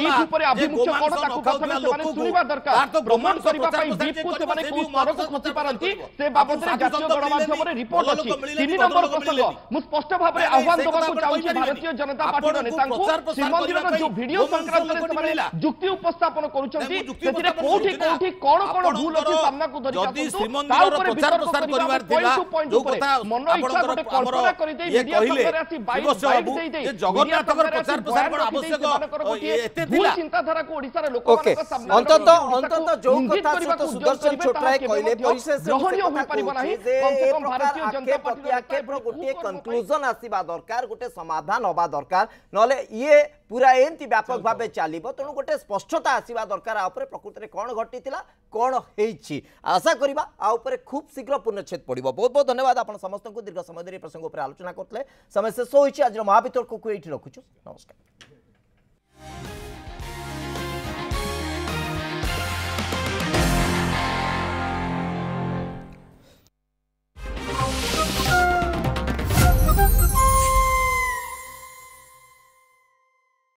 C: বিপ উপরে আভিমুখ্য কোন তাকু প্রথমে সেমানে শুনিবা দরকার তো করিবা পাই বিপ কু সেমানে কো স্তরকু খতি পারন্তি সে বাবদরে জাতীয় গণমাধ্যমরে রিপোর্ট আছে তিন নম্বর প্রসঙ্গ মু স্পষ্ট ভাবে আহ্বান দেবাকু ଚାହୁଁଛି ଭାରତୀୟ ଜନତା ପାର୍ଟିର ନେତାଙ୍କୁ ଶ୍ରୀମନ୍ଦିରର ଯୋଉ ଭିଡିଓ ସଂକ୍ରାନ୍ତରେ ସେମାନେ ଯୁକ୍ତି ଉପସ୍ଥାପନ କରୁଛନ୍ତି ସେଥିରେ କୋଉଠି କୋଉଠି କଣ କଣ ଭୁଲ ଅଛି ସାମ୍ନାକୁ ଧରି ଯଦି ଶ୍ରୀମନ୍ଦିରର ପ୍ରଚାର ପ୍ରସାର କରିବାର ଥିଲା ଯୋଉ କଥା ମନ ଇଚ୍ଛା ଗୋଟେ କଳ୍ପନା କରି ଦେଇ ମିଡିଆ ସାମ୍ନାରେ ଆସି ବାଇକ୍ ବାଇକ୍ ଦେଇ ଦେଇ ଜଗନ୍ନାଥଙ୍କର ପ୍ରଚାର ପ୍ରସାର କଣ ଆବଶ୍ୟକ ଏତେ ଥିଲା ଚିନ୍ତାଧାରାକୁ ଓଡ଼ିଶାର ଲୋକମାନଙ୍କ ସାମ୍ନାରେ ଅନ୍ତତ ଅନ୍ତତ ଯୋଉ କଥା ସତ ସୁଦର୍ଶନ ଛୋଟରାୟ କହିଲେ ପରିଶେଷ ଗ୍ରହଣୀୟ ହୋଇପାରିବ ନାହିଁ କମ୍ ସେ କମ୍ ଭାରତୀୟ ଜନତା
A: ପାର୍ଟିର ଗୋଟିଏ କନକ୍ଲୁଜନ ଆସିବା ଦରକାର ଗୋଟେ সমাধান হওয়া দরকার নহলে ইয়ে পুরা এমতি ব্যাপক ভাবে চালিব তেমন গোটে স্পষ্টতা আসবা দরকার আপরে প্রকৃতরে কোণ ঘটিলা কোণ হয়েছি আশা করা আপরে খুব শীঘ্র পূর্ণচ্ছেদ পড়ব বহুত বহুত ধন্যবাদ আপনার সমস্ত দীর্ঘ সময় ধরে এই প্রসঙ্গ উপরে আলোচনা করলে সময় শেষ হয়েছে আজ মহাবিতর্ককে এইটি রাখুছু নমস্কার